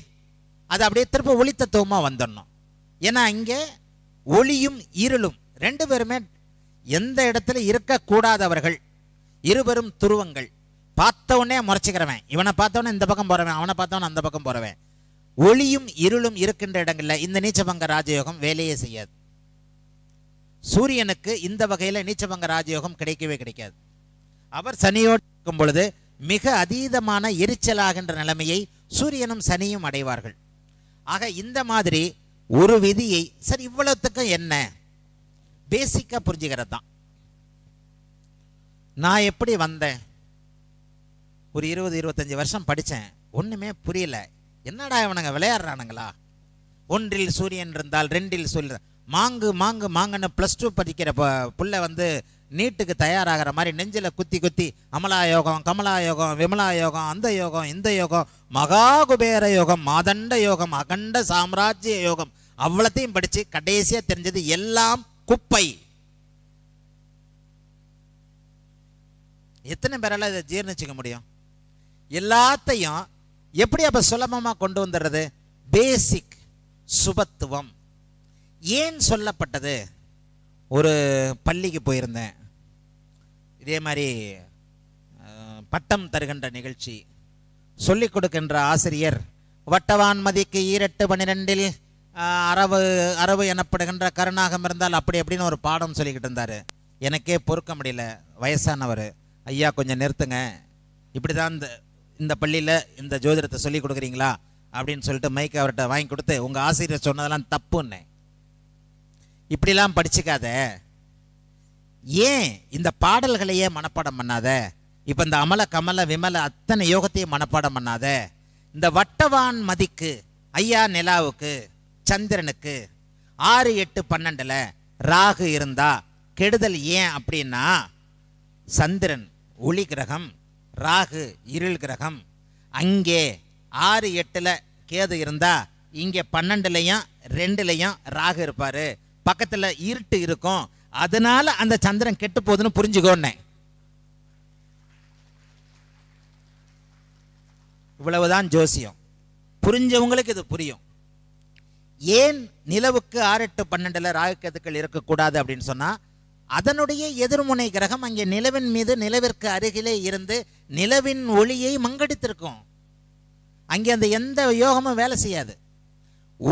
S1: அது அப்படியே திருப்ப ஒளித்தத்துவமாக வந்துடணும் ஏன்னா இங்கே ஒளியும் இருளும் ரெண்டு பேருமே எந்த இடத்துல இருக்கக்கூடாதவர்கள் இருவரும் துருவங்கள் பார்த்தவொடனே முறைச்சிக்கிறவன் இவனை பார்த்தவொடனே இந்த பக்கம் போறவன் அவனை பார்த்தவொடனே அந்த பக்கம் போறவன் ஒளியும் இருளும் இருக்கின்ற இடங்களில் இந்த நீச்சபங்க ராஜயோகம் வேலையே செய்யாது சூரியனுக்கு இந்த வகையில் நீச்சபங்க ராஜயோகம் கிடைக்கவே கிடைக்காது அவர் சனியோடு இருக்கும் பொழுது மிக அதீதமான எரிச்சலாகின்ற நிலைமையை சூரியனும் சனியும் அடைவார்கள் ஆக இந்த மாதிரி ஒரு விதியை சரி இவ்வளவுத்துக்கும் என்ன பேசிக்காக புரிஞ்சுக்கிறது தான் நான் எப்படி வந்தேன் ஒரு இருபது இருபத்தஞ்சி வருஷம் படித்தேன் ஒன்றுமே புரியல என்னடா இவனுங்க விளையாடுறானுங்களா ஒன்றில் சூரியன் இருந்தால் ரெண்டில் சூரியன் மாங்கு மாங்கு மாங்குன்னு ப்ளஸ் டூ படிக்கிற புள்ள வந்து நீட்டுக்கு தயாராகிற மாதிரி நெஞ்சில் குத்தி குத்தி அமலா யோகம் கமலா யோகம் விமலா யோகம் அந்த யோகம் இந்த யோகம் மகா குபேர யோகம் மாதண்ட யோகம் அகண்ட சாம்ராஜ்ய யோகம் அவ்வளோத்தையும் படித்து கடைசியாக தெரிஞ்சது எல்லாம் குப்பை எத்தனை பேரால் இதை ஜீர்ணிச்சிக்க முடியும் எல்லாத்தையும் எப்படி அப்போ சுலபமாக கொண்டு வந்துடுறது பேசிக் சுபத்துவம் ஏன் சொல்லப்பட்டது ஒரு பள்ளிக்கு போயிருந்தேன் இதே மாதிரி பட்டம் தருகின்ற நிகழ்ச்சி சொல்லிக் கொடுக்கின்ற ஆசிரியர் வட்டவான்மதிக்கு ஈரெட்டு பன்னிரெண்டில் அரவு அரவு எனப்படுகின்ற கருணாகம் இருந்தால் அப்படி அப்படின்னு ஒரு பாடம் சொல்லிக்கிட்டு இருந்தார் எனக்கே பொறுக்க முடியல வயசானவர் ஐயா கொஞ்சம் நிறுத்துங்க இப்படி தான் இந்த இந்த பள்ளியில் இந்த ஜோதிடத்தை சொல்லி கொடுக்குறீங்களா அப்படின்னு சொல்லிட்டு மைக் அவர்கிட்ட வாங்கி கொடுத்து உங்கள் ஆசிரியர் சொன்னதெல்லாம் தப்புன்னு இப்படிலாம் படிச்சுக்காத ஏன் இந்த பாடல்களையே மனப்பாடம் பண்ணாத இப்போ இந்த அமல கமல விமல அத்தனை யோகத்தையும் மனப்பாடம் பண்ணாத இந்த வட்டவான் மதிக்கு ஐயா நிலாவுக்கு சந்திரனுக்கு ஆறு எட்டு பன்னெண்டில் ராகு இருந்தா கெடுதல் ஏன் அப்படின்னா சந்திரன் ஒளி கிரகம் ராகு இருள் கிரகம் அங்கே ஆறு எட்டில் கேது இருந்தால் இங்கே பன்னெண்டுலேயும் ரெண்டுலேயும் ராகு இருப்பார் பக்கத்தில் இருட்டு இருக்கும் அதனால அந்த சந்திரன் கெட்டு போகுதுன்னு புரிஞ்சுக்கோன்னே இவ்வளவுதான் ஜோசியம் புரிஞ்சவங்களுக்கு இது புரியும் ஏன் நிலவுக்கு ஆறு எட்டு பன்னெண்டுல கேதுக்கள் இருக்கக்கூடாது அப்படின்னு சொன்னால் அதனுடைய எதிர்முனை கிரகம் அங்கே நிலவின் மீது நிலவிற்கு அருகிலே இருந்து நிலவின் ஒளியை மங்கடித்திருக்கும் அங்கே அந்த எந்த யோகமும் வேலை செய்யாது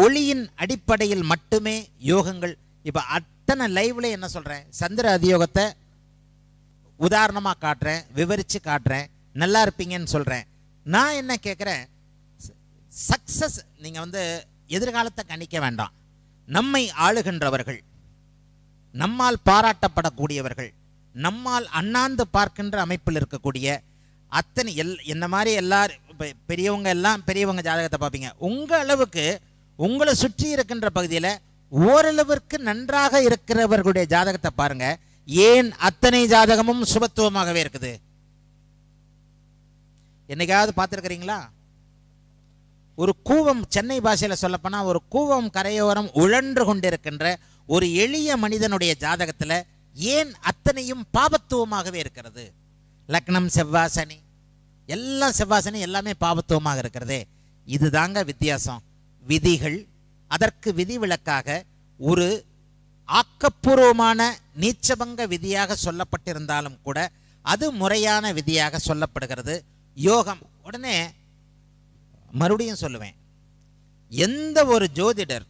S1: ஒளியின் அடிப்படையில் மட்டுமே யோகங்கள் இப்போ அத்தனை லைவ்ல என்ன சொல்கிறேன் சந்திர அதியோகத்தை உதாரணமாக காட்டுறேன் விவரித்து காட்டுறேன் நல்லா இருப்பீங்கன்னு சொல்கிறேன் நான் என்ன கேட்குறேன் சக்சஸ் நீங்கள் வந்து எதிர்காலத்தை கணிக்க வேண்டாம் நம்மை ஆளுகின்றவர்கள் நம்மால் பாராட்டப்படக்கூடியவர்கள் நம்மால் அண்ணாந்து பார்க்கின்ற அமைப்பில் இருக்கக்கூடிய அத்தனை எல் இந்த மாதிரி எல்லார் பெரியவங்க எல்லாம் பெரியவங்க ஜாதகத்தை பார்ப்பீங்க உங்கள் அளவுக்கு உங்களை சுற்றி இருக்கின்ற பகுதியில் ஓரளவிற்கு நன்றாக இருக்கிறவர்களுடைய ஜாதகத்தை பாருங்கள் ஏன் அத்தனை ஜாதகமும் சுபத்துவமாகவே இருக்குது என்னைக்காவது பார்த்துருக்குறீங்களா ஒரு கூவம் சென்னை பாஷையில் சொல்லப்போனால் ஒரு கூவம் கரையோரம் உழன்று கொண்டிருக்கின்ற ஒரு எளிய மனிதனுடைய ஜாதகத்தில் ஏன் அத்தனையும் பாபத்துவமாகவே இருக்கிறது லக்னம் செவ்வாசனி எல்லாம் செவ்வாசனி எல்லாமே பாபத்துவமாக இருக்கிறதே இதுதாங்க வித்தியாசம் விதிகள் அதற்கு விதிவிலக்காக ஒரு ஆக்கப்பூர்வமான நீச்சபங்க விதியாக சொல்லப்பட்டிருந்தாலும் கூட அது முறையான விதியாக சொல்லப்படுகிறது யோகம் உடனே மறுபடியும் சொல்லுவேன் எந்த ஒரு ஜோதிடர்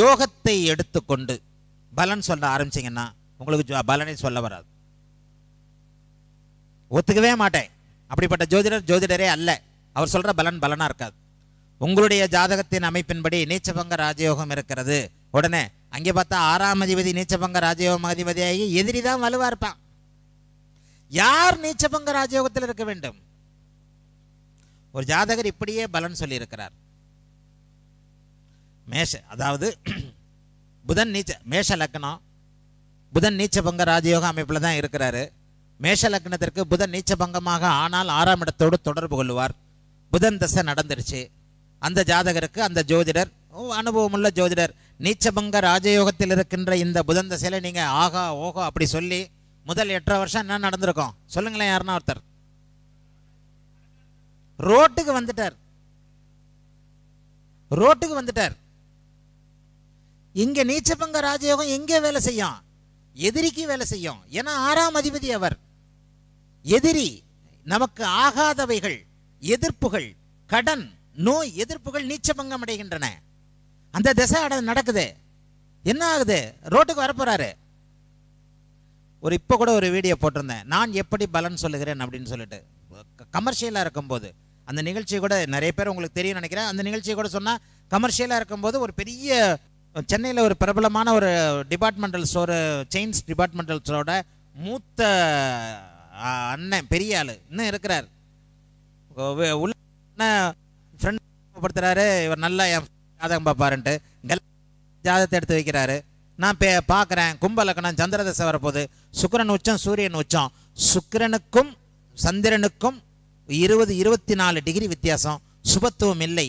S1: யோகத்தை எடுத்துக்கொண்டு பலன் சொல்ல ஆரம்பிச்சிங்கன்னா உங்களுக்கு பலனை சொல்ல வராது ஒத்துக்கவே மாட்டேன் அப்படிப்பட்ட ஜோதிடர் ஜோதிடரே அல்ல அவர் சொல்கிற பலன் பலனாக இருக்காது உங்களுடைய ஜாதகத்தின் அமைப்பின்படி நீச்சபங்க ராஜயோகம் இருக்கிறது உடனே அங்கே பார்த்தா ஆறாம் அதிபதி நீச்சபங்க ராஜயோகம் அதிபதியாகி எதிரி தான் வலுவாக இருப்பான் யார் நீச்சபங்க ராஜயோகத்தில் இருக்க வேண்டும் ஒரு ஜாதகர் இப்படியே பலன் சொல்லியிருக்கிறார் மேஷ அதாவது புதன் நீச்ச மேஷ லக்னம் புதன் நீச்சபங்க ராஜயோக அமைப்பில் தான் இருக்கிறாரு மேஷ லக்னத்திற்கு புதன் நீச்சபங்கமாக ஆனால் ஆறாம் இடத்தோடு தொடர்பு கொள்வார் புதன் தசை நடந்துருச்சு அந்த ஜாதகருக்கு அந்த ஜோதிடர் அனுபவமுள்ள ஜோதிடர் நீச்சபங்க ராஜயோகத்தில் இருக்கின்ற இந்த புதன் தசையில் நீங்கள் ஆகா ஓகோ அப்படி சொல்லி முதல் எட்டரை வருஷம் என்ன நடந்திருக்கோம் சொல்லுங்களேன் யாருன்னா ஒருத்தர் ரோட்டுக்கு வந்துட்டார் ரோட்டுக்கு வந்துட்டார் இங்கே நீச்சபங்க ராஜயோகம் எங்கே வேலை செய்யும் எதிரிக்கு வேலை செய்யும் ஏன்னா ஆறாம் அதிபதி அவர் எதிரி நமக்கு ஆகாதவைகள் எதிர்ப்புகள் கடன் நோய் எதிர்ப்புகள் நீச்சபங்கம் அடைகின்றன அந்த திசை நடக்குது என்ன ஆகுது ரோட்டுக்கு வரப்போறாரு ஒரு இப்போ கூட ஒரு வீடியோ போட்டிருந்தேன் நான் எப்படி பலன் சொல்லுகிறேன் அப்படின்னு சொல்லிட்டு கமர்ஷியலாக இருக்கும்போது அந்த நிகழ்ச்சி கூட நிறைய பேர் உங்களுக்கு தெரியும் நினைக்கிறேன் அந்த நிகழ்ச்சியை கூட சொன்னால் கமர்ஷியலாக இருக்கும்போது ஒரு பெரிய சென்னையில் ஒரு பிரபலமான ஒரு டிபார்ட்மெண்டல் ஸ்டோரு செயின்ஸ் டிபார்ட்மெண்டல் ஸ்டோரோட மூத்த அண்ணன் பெரிய ஆள் இன்னும் இருக்கிறார் உள்ள ஃப்ரெண்ட் படுத்துறாரு இவர் நல்லா என் ஜாதகம் பார்ப்பாருன்ட்டு ஜாதகத்தை எடுத்து வைக்கிறாரு நான் பே பார்க்குறேன் கும்பலக்கணம் சந்திரதசை வரப்போகுது சுக்கரன் உச்சம் சூரியன் உச்சம் சுக்கரனுக்கும் சந்திரனுக்கும் இருபது இருபத்தி நாலு டிகிரி வித்தியாசம் சுபத்துவம் இல்லை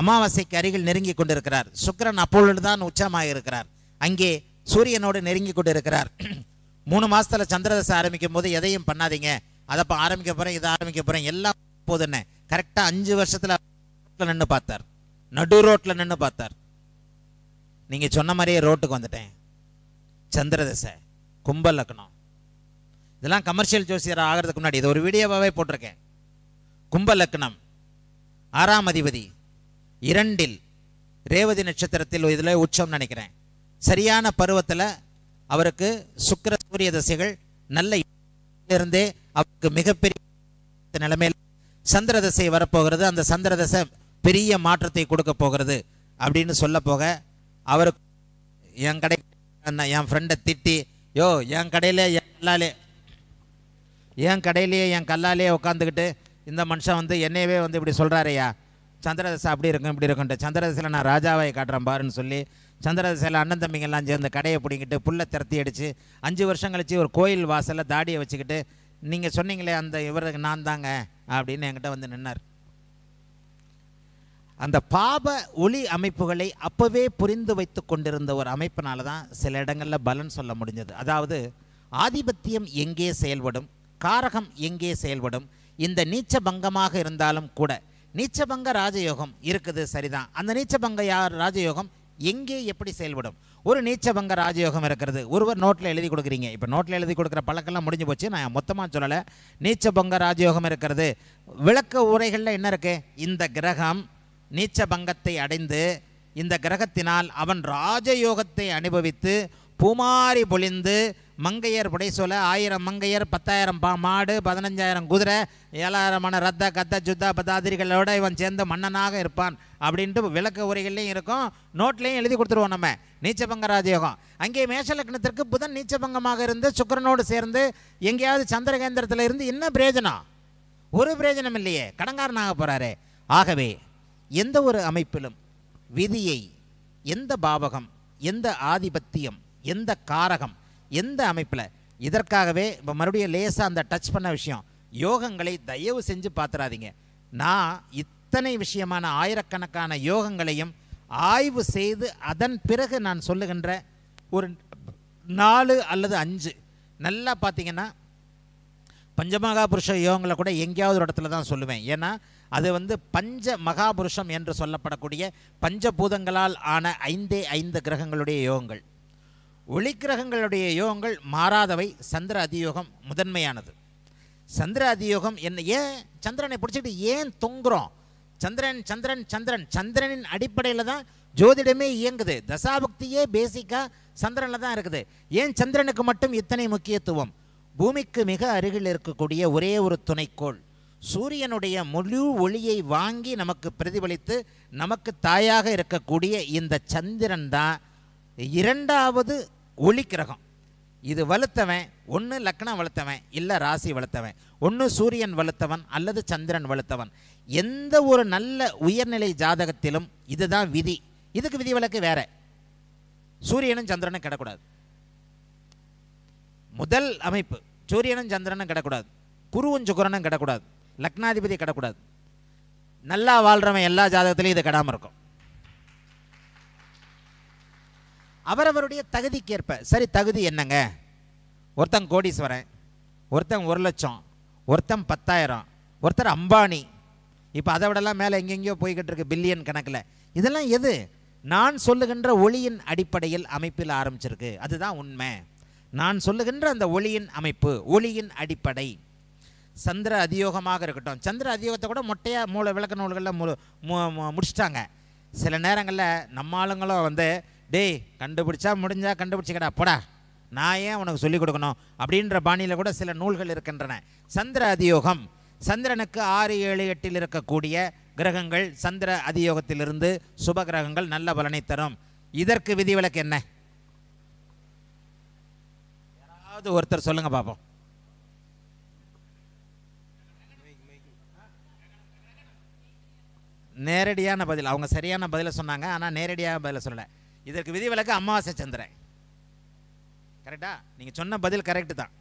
S1: அமாவாசைக்கு அருகில் நெருங்கி கொண்டிருக்கிறார் சுக்கரன் அப்பொழுதுதான் உச்சமாக இருக்கிறார் அங்கே சூரியனோடு நெருங்கி கொண்டிருக்கிறார் மூணு மாதத்தில் சந்திரதசை ஆரம்பிக்கும் போது எதையும் பண்ணாதீங்க அதை ஆரம்பிக்க போகிறேன் இதை ஆரம்பிக்க போகிறேன் எல்லாம் போது என்ன கரெக்டாக அஞ்சு வருஷத்தில் நின்று பார்த்தார் நடு ரோட்டில் நின்று பார்த்தார் நீங்கள் சொன்ன மாதிரியே ரோட்டுக்கு வந்துட்டேன் சந்திரதசை கும்ப லக்னம் இதெல்லாம் கமர்ஷியல் ஜோசியர் ஆகிறதுக்கு முன்னாடி இது ஒரு வீடியோவாகவே போட்டிருக்கேன் கும்ப லக்னம் ஆறாம் அதிபதி இரண்டில் ரேவதி நட்சத்திரத்தில் இதில் உச்சம் நினைக்கிறேன் சரியான பருவத்தில் அவருக்கு சுக்கர சூரிய தசைகள் நல்ல இருந்தே அவருக்கு மிகப்பெரிய நிலைமையில் சந்திர தசை வரப்போகிறது அந்த சந்திர தசை பெரிய மாற்றத்தை கொடுக்க போகிறது அப்படின்னு சொல்ல போக அவருக்கு என் கடை என் ஃப்ரெண்டை திட்டி யோ என் கடையில் என் கல்லாலே என் கடையிலேயே என் கல்லாலே உட்காந்துக்கிட்டு இந்த மனுஷன் வந்து என்னையவே வந்து இப்படி சொல்கிறாரையா சந்திரதசை அப்படி இருக்கும் இப்படி இருக்கும்ட்டு சந்திரதசையில் நான் ராஜாவை காட்டுறேன் பாருன்னு சொல்லி சந்திரதசையில் அண்ணன் தம்பிங்கெல்லாம் சேர்ந்து கடையை பிடிங்கிட்டு புல்லை திரத்தி அடித்து அஞ்சு வருஷம் கழித்து ஒரு கோயில் வாசலில் தாடியை வச்சுக்கிட்டு நீங்கள் சொன்னீங்களே அந்த இவருக்கு நான் தாங்க அப்படின்னு என்கிட்ட வந்து நின்னார் அந்த பாப ஒளி அமைப்புகளை அப்போவே புரிந்து வைத்து கொண்டிருந்த ஒரு அமைப்பினால தான் சில இடங்களில் பலன் சொல்ல முடிஞ்சது அதாவது ஆதிபத்தியம் எங்கே செயல்படும் காரகம் எங்கே செயல்படும் இந்த நீச்ச பங்கமாக இருந்தாலும் கூட நீச்சபங்க ராஜயோகம் இருக்குது சரிதான் அந்த நீச்சபங்க யார் ராஜயோகம் எங்கே எப்படி செயல்படும் ஒரு நீச்சபங்க ராஜயோகம் இருக்கிறது ஒருவர் நோட்டில் எழுதி கொடுக்குறீங்க இப்போ நோட்டில் எழுதி கொடுக்குற பழக்கெல்லாம் முடிஞ்சு போச்சு நான் மொத்தமாக சொல்லலை நீச்சபங்க ராஜயோகம் இருக்கிறது விளக்க உரைகளில் என்ன இருக்குது இந்த கிரகம் நீச்சபங்கத்தை அடைந்து இந்த கிரகத்தினால் அவன் ராஜயோகத்தை அனுபவித்து பூமாரி பொழிந்து மங்கையர் புடைசோல ஆயிரம் மங்கையர் பத்தாயிரம் பா மாடு பதினஞ்சாயிரம் குதிரை ஏழாயிரமான ரத்த கத்த ஜுத்தா பதாதிரிகளோட இவன் சேர்ந்த மன்னனாக இருப்பான் அப்படின்ட்டு விளக்க உரைகள்லையும் இருக்கும் நோட்லேயும் எழுதி கொடுத்துருவோம் நம்ம நீச்சபங்க ராஜயோகம் அங்கே மேஷலக்னத்திற்கு புதன் நீச்சபங்கமாக இருந்து சுக்கரனோடு சேர்ந்து எங்கேயாவது சந்திரகேந்திரத்தில் இருந்து என்ன பிரயோஜனம் ஒரு பிரயோஜனம் இல்லையே கடங்காரனாக போகிறாரு ஆகவே எந்த ஒரு அமைப்பிலும் விதியை எந்த பாவகம் எந்த ஆதிபத்தியம் எந்த காரகம் எந்த அமைப்பில் இதற்காகவே இப்போ மறுபடியும் லேசாக அந்த டச் பண்ண விஷயம் யோகங்களை தயவு செஞ்சு பார்த்துறாதீங்க நான் இத்தனை விஷயமான ஆயிரக்கணக்கான யோகங்களையும் ஆய்வு செய்து அதன் பிறகு நான் சொல்லுகின்ற ஒரு நாலு அல்லது அஞ்சு நல்லா பார்த்தீங்கன்னா பஞ்சமகாபுருஷ யோகங்களை கூட எங்கேயாவது ஒரு இடத்துல தான் சொல்லுவேன் ஏன்னா அது வந்து பஞ்ச மகாபுருஷம் என்று சொல்லப்படக்கூடிய பஞ்சபூதங்களால் ஆன ஐந்தே ஐந்து கிரகங்களுடைய யோகங்கள் ஒளிக்கிரகங்களுடைய யோகங்கள் மாறாதவை சந்திர அதியோகம் முதன்மையானது சந்திர அதியோகம் என்ன ஏன் சந்திரனை பிடிச்சிட்டு ஏன் தொங்குறோம் சந்திரன் சந்திரன் சந்திரன் சந்திரனின் அடிப்படையில் தான் ஜோதிடமே இயங்குது தசாபக்தியே பேசிக்காக சந்திரனில் தான் இருக்குது ஏன் சந்திரனுக்கு மட்டும் இத்தனை முக்கியத்துவம் பூமிக்கு மிக அருகில் இருக்கக்கூடிய ஒரே ஒரு துணைக்கோள் சூரியனுடைய முழு ஒளியை வாங்கி நமக்கு பிரதிபலித்து நமக்கு தாயாக இருக்கக்கூடிய இந்த சந்திரன் தான் இரண்டாவது ஒளி கிரகம் இது வளர்த்தவன் ஒன்று லக்னம் வளர்த்தவன் இல்லை ராசி வளர்த்தவன் ஒன்று சூரியன் வளர்த்தவன் அல்லது சந்திரன் வளர்த்தவன் எந்த ஒரு நல்ல உயர்நிலை ஜாதகத்திலும் இதுதான் விதி இதுக்கு விதி விலக்கு வேற சூரியனும் சந்திரனும் கிடக்கூடாது முதல் அமைப்பு சூரியனும் சந்திரனும் கிடக்கூடாது குருவும் சுகரனும் கிடக்கூடாது லக்னாதிபதி கிடக்கூடாது நல்லா வாழ்கிறவன் எல்லா ஜாதகத்திலையும் இது கிடாமல் இருக்கும் அவரவருடைய தகுதிக்கேற்ப சரி தகுதி என்னங்க ஒருத்தன் கோடீஸ்வரன் ஒருத்தன் ஒரு லட்சம் ஒருத்தன் பத்தாயிரம் ஒருத்தர் அம்பானி இப்போ அதை விடலாம் மேலே எங்கெங்கேயோ போய்கிட்டு இருக்கு பில்லியன் கணக்கில் இதெல்லாம் எது நான் சொல்லுகின்ற ஒளியின் அடிப்படையில் அமைப்பில் ஆரம்பிச்சிருக்கு அதுதான் உண்மை நான் சொல்லுகின்ற அந்த ஒளியின் அமைப்பு ஒளியின் அடிப்படை சந்திர அதியோகமாக இருக்கட்டும் சந்திர அதியோகத்தை கூட மொட்டையாக மூல விளக்க நூல்களில் முடிச்சிட்டாங்க சில நேரங்களில் நம்ம ஆளுங்களும் வந்து டேய் கண்டுபிடிச்சா முடிஞ்சால் கண்டுபிடிச்சிக்கடா போடா நான் ஏன் உனக்கு சொல்லிக் கொடுக்கணும் அப்படின்ற பாணியில் கூட சில நூல்கள் இருக்கின்றன சந்திர அதியோகம் சந்திரனுக்கு ஆறு ஏழு எட்டில் இருக்கக்கூடிய கிரகங்கள் சந்திர அதியோகத்திலிருந்து சுப கிரகங்கள் நல்ல பலனை தரும் இதற்கு விதிவிலக்கு என்ன யாராவது ஒருத்தர் சொல்லுங்க பார்ப்போம் நேரடியான பதில் அவங்க சரியான பதிலை சொன்னாங்க ஆனால் நேரடியாக பதிலை சொல்லலை இதற்கு விதிவிலக்கு அமாவாசை சந்திரன் கரெக்டா நீங்கள் சொன்ன பதில் கரெக்டு தான்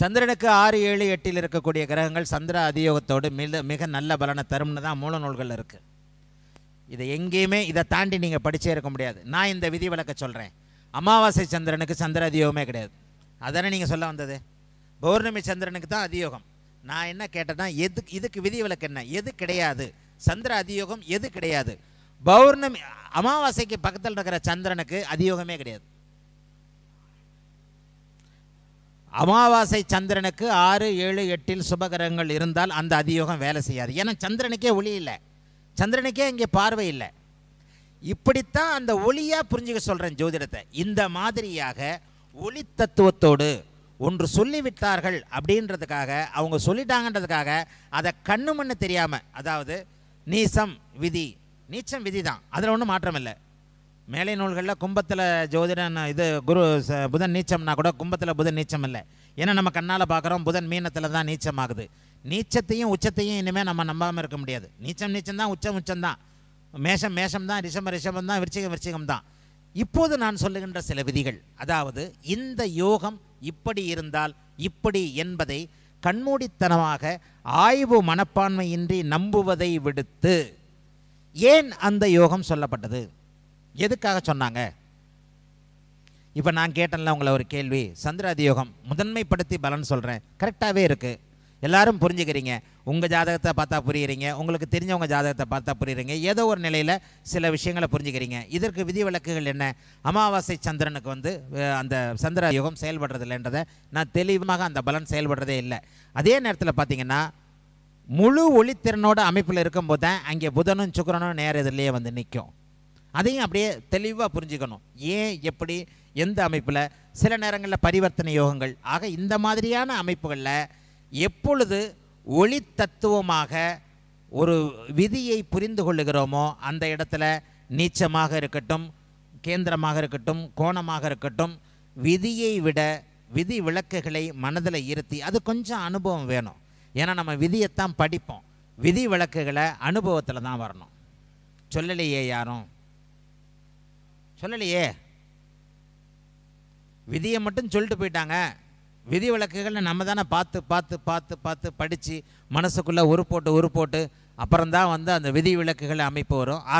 S1: சந்திரனுக்கு ஆறு ஏழு எட்டில் இருக்கக்கூடிய கிரகங்கள் சந்திர அதியோகத்தோடு மிக மிக நல்ல பலனை தரும்னு தான் மூல நூல்கள் இருக்குது இதை எங்கேயுமே இதை தாண்டி நீங்கள் படித்தே இருக்க முடியாது நான் இந்த விதி விளக்க சொல்கிறேன் அமாவாசை சந்திரனுக்கு சந்திர அதியோகமே கிடையாது அதானே நீங்கள் சொல்ல வந்தது பௌர்ணமி சந்திரனுக்கு தான் அதியோகம் நான் என்ன கேட்டேன்னா எது இதுக்கு விதி விளக்கு என்ன எது கிடையாது சந்திர அதியோகம் எது கிடையாது பௌர்ணமி அமாவாசைக்கு பக்கத்தில் இருக்கிற சந்திரனுக்கு அதியோகமே கிடையாது அமாவாசை சந்திரனுக்கு ஆறு ஏழு எட்டில் சுபகரங்கள் இருந்தால் அந்த அதியோகம் வேலை செய்யாது ஏன்னா சந்திரனுக்கே ஒளி இல்லை சந்திரனுக்கே இங்கே பார்வை இல்லை இப்படித்தான் அந்த ஒளியாக புரிஞ்சுக்க சொல்கிறேன் ஜோதிடத்தை இந்த மாதிரியாக ஒளி தத்துவத்தோடு ஒன்று சொல்லிவிட்டார்கள் அப்படின்றதுக்காக அவங்க சொல்லிட்டாங்கன்றதுக்காக அதை கண்ணு மண்ணு தெரியாமல் அதாவது நீசம் விதி நீச்சம் விதி தான் அதில் ஒன்றும் மாற்றம் இல்லை மேலை நூல்களில் கும்பத்தில் ஜோதிடன் இது குரு புதன் நீச்சம்னா கூட கும்பத்தில் புதன் நீச்சம் இல்லை ஏன்னா நம்ம கண்ணால் பார்க்குறோம் புதன் மீனத்தில் தான் நீச்சம் ஆகுது நீச்சத்தையும் உச்சத்தையும் இனிமேல் நம்ம நம்பாமல் இருக்க முடியாது நீச்சம் நீச்சம் தான் உச்சம் உச்சம் தான் மேஷம் மேஷம் தான் ரிஷம ரிஷபம் தான் விருச்சிகம் விருச்சிகம் தான் இப்போது நான் சொல்லுகின்ற சில விதிகள் அதாவது இந்த யோகம் இப்படி இருந்தால் இப்படி என்பதை கண்மூடித்தனமாக ஆய்வு மனப்பான்மையின்றி நம்புவதை விடுத்து ஏன் அந்த யோகம் சொல்லப்பட்டது எதுக்காக சொன்னாங்க இப்போ நான் கேட்டேன்ல உங்களை ஒரு கேள்வி சந்திராதி யோகம் முதன்மைப்படுத்தி பலன் சொல்கிறேன் கரெக்டாகவே இருக்குது எல்லாரும் புரிஞ்சுக்கிறீங்க உங்கள் ஜாதகத்தை பார்த்தா புரியுறீங்க உங்களுக்கு தெரிஞ்சவங்க ஜாதகத்தை பார்த்தா புரியுறீங்க ஏதோ ஒரு நிலையில் சில விஷயங்களை புரிஞ்சுக்கிறீங்க இதற்கு விதி விலக்குகள் என்ன அமாவாசை சந்திரனுக்கு வந்து அந்த சந்திர யுகம் செயல்படுறது இல்லைன்றதை நான் தெளிவாக அந்த பலன் செயல்படுறதே இல்லை அதே நேரத்தில் பார்த்தீங்கன்னா முழு ஒளித்திறனோட அமைப்பில் இருக்கும்போது தான் அங்கே புதனும் சுக்கரனும் நேர இதிலேயே வந்து நிற்கும் அதையும் அப்படியே தெளிவாக புரிஞ்சுக்கணும் ஏன் எப்படி எந்த அமைப்பில் சில நேரங்களில் பரிவர்த்தனை யோகங்கள் ஆக இந்த மாதிரியான அமைப்புகளில் எப்பொழுது ஒளி தத்துவமாக ஒரு விதியை புரிந்து கொள்ளுகிறோமோ அந்த இடத்துல நீச்சமாக இருக்கட்டும் கேந்திரமாக இருக்கட்டும் கோணமாக இருக்கட்டும் விதியை விட விதி விளக்குகளை மனதில் இருத்தி அது கொஞ்சம் அனுபவம் வேணும் ஏன்னா நம்ம விதியைத்தான் படிப்போம் விதி விளக்குகளை அனுபவத்தில் தான் வரணும் சொல்லலையே யாரும் சொல்லலையே விதியை மட்டும் சொல்லிட்டு போயிட்டாங்க விதி விளக்குகளை நம்ம தானே பார்த்து பார்த்து பார்த்து பார்த்து படித்து மனசுக்குள்ளே உரு போட்டு உரு போட்டு அப்புறம்தான் வந்து அந்த விதி விளக்குகளை அமைப்பு வரும்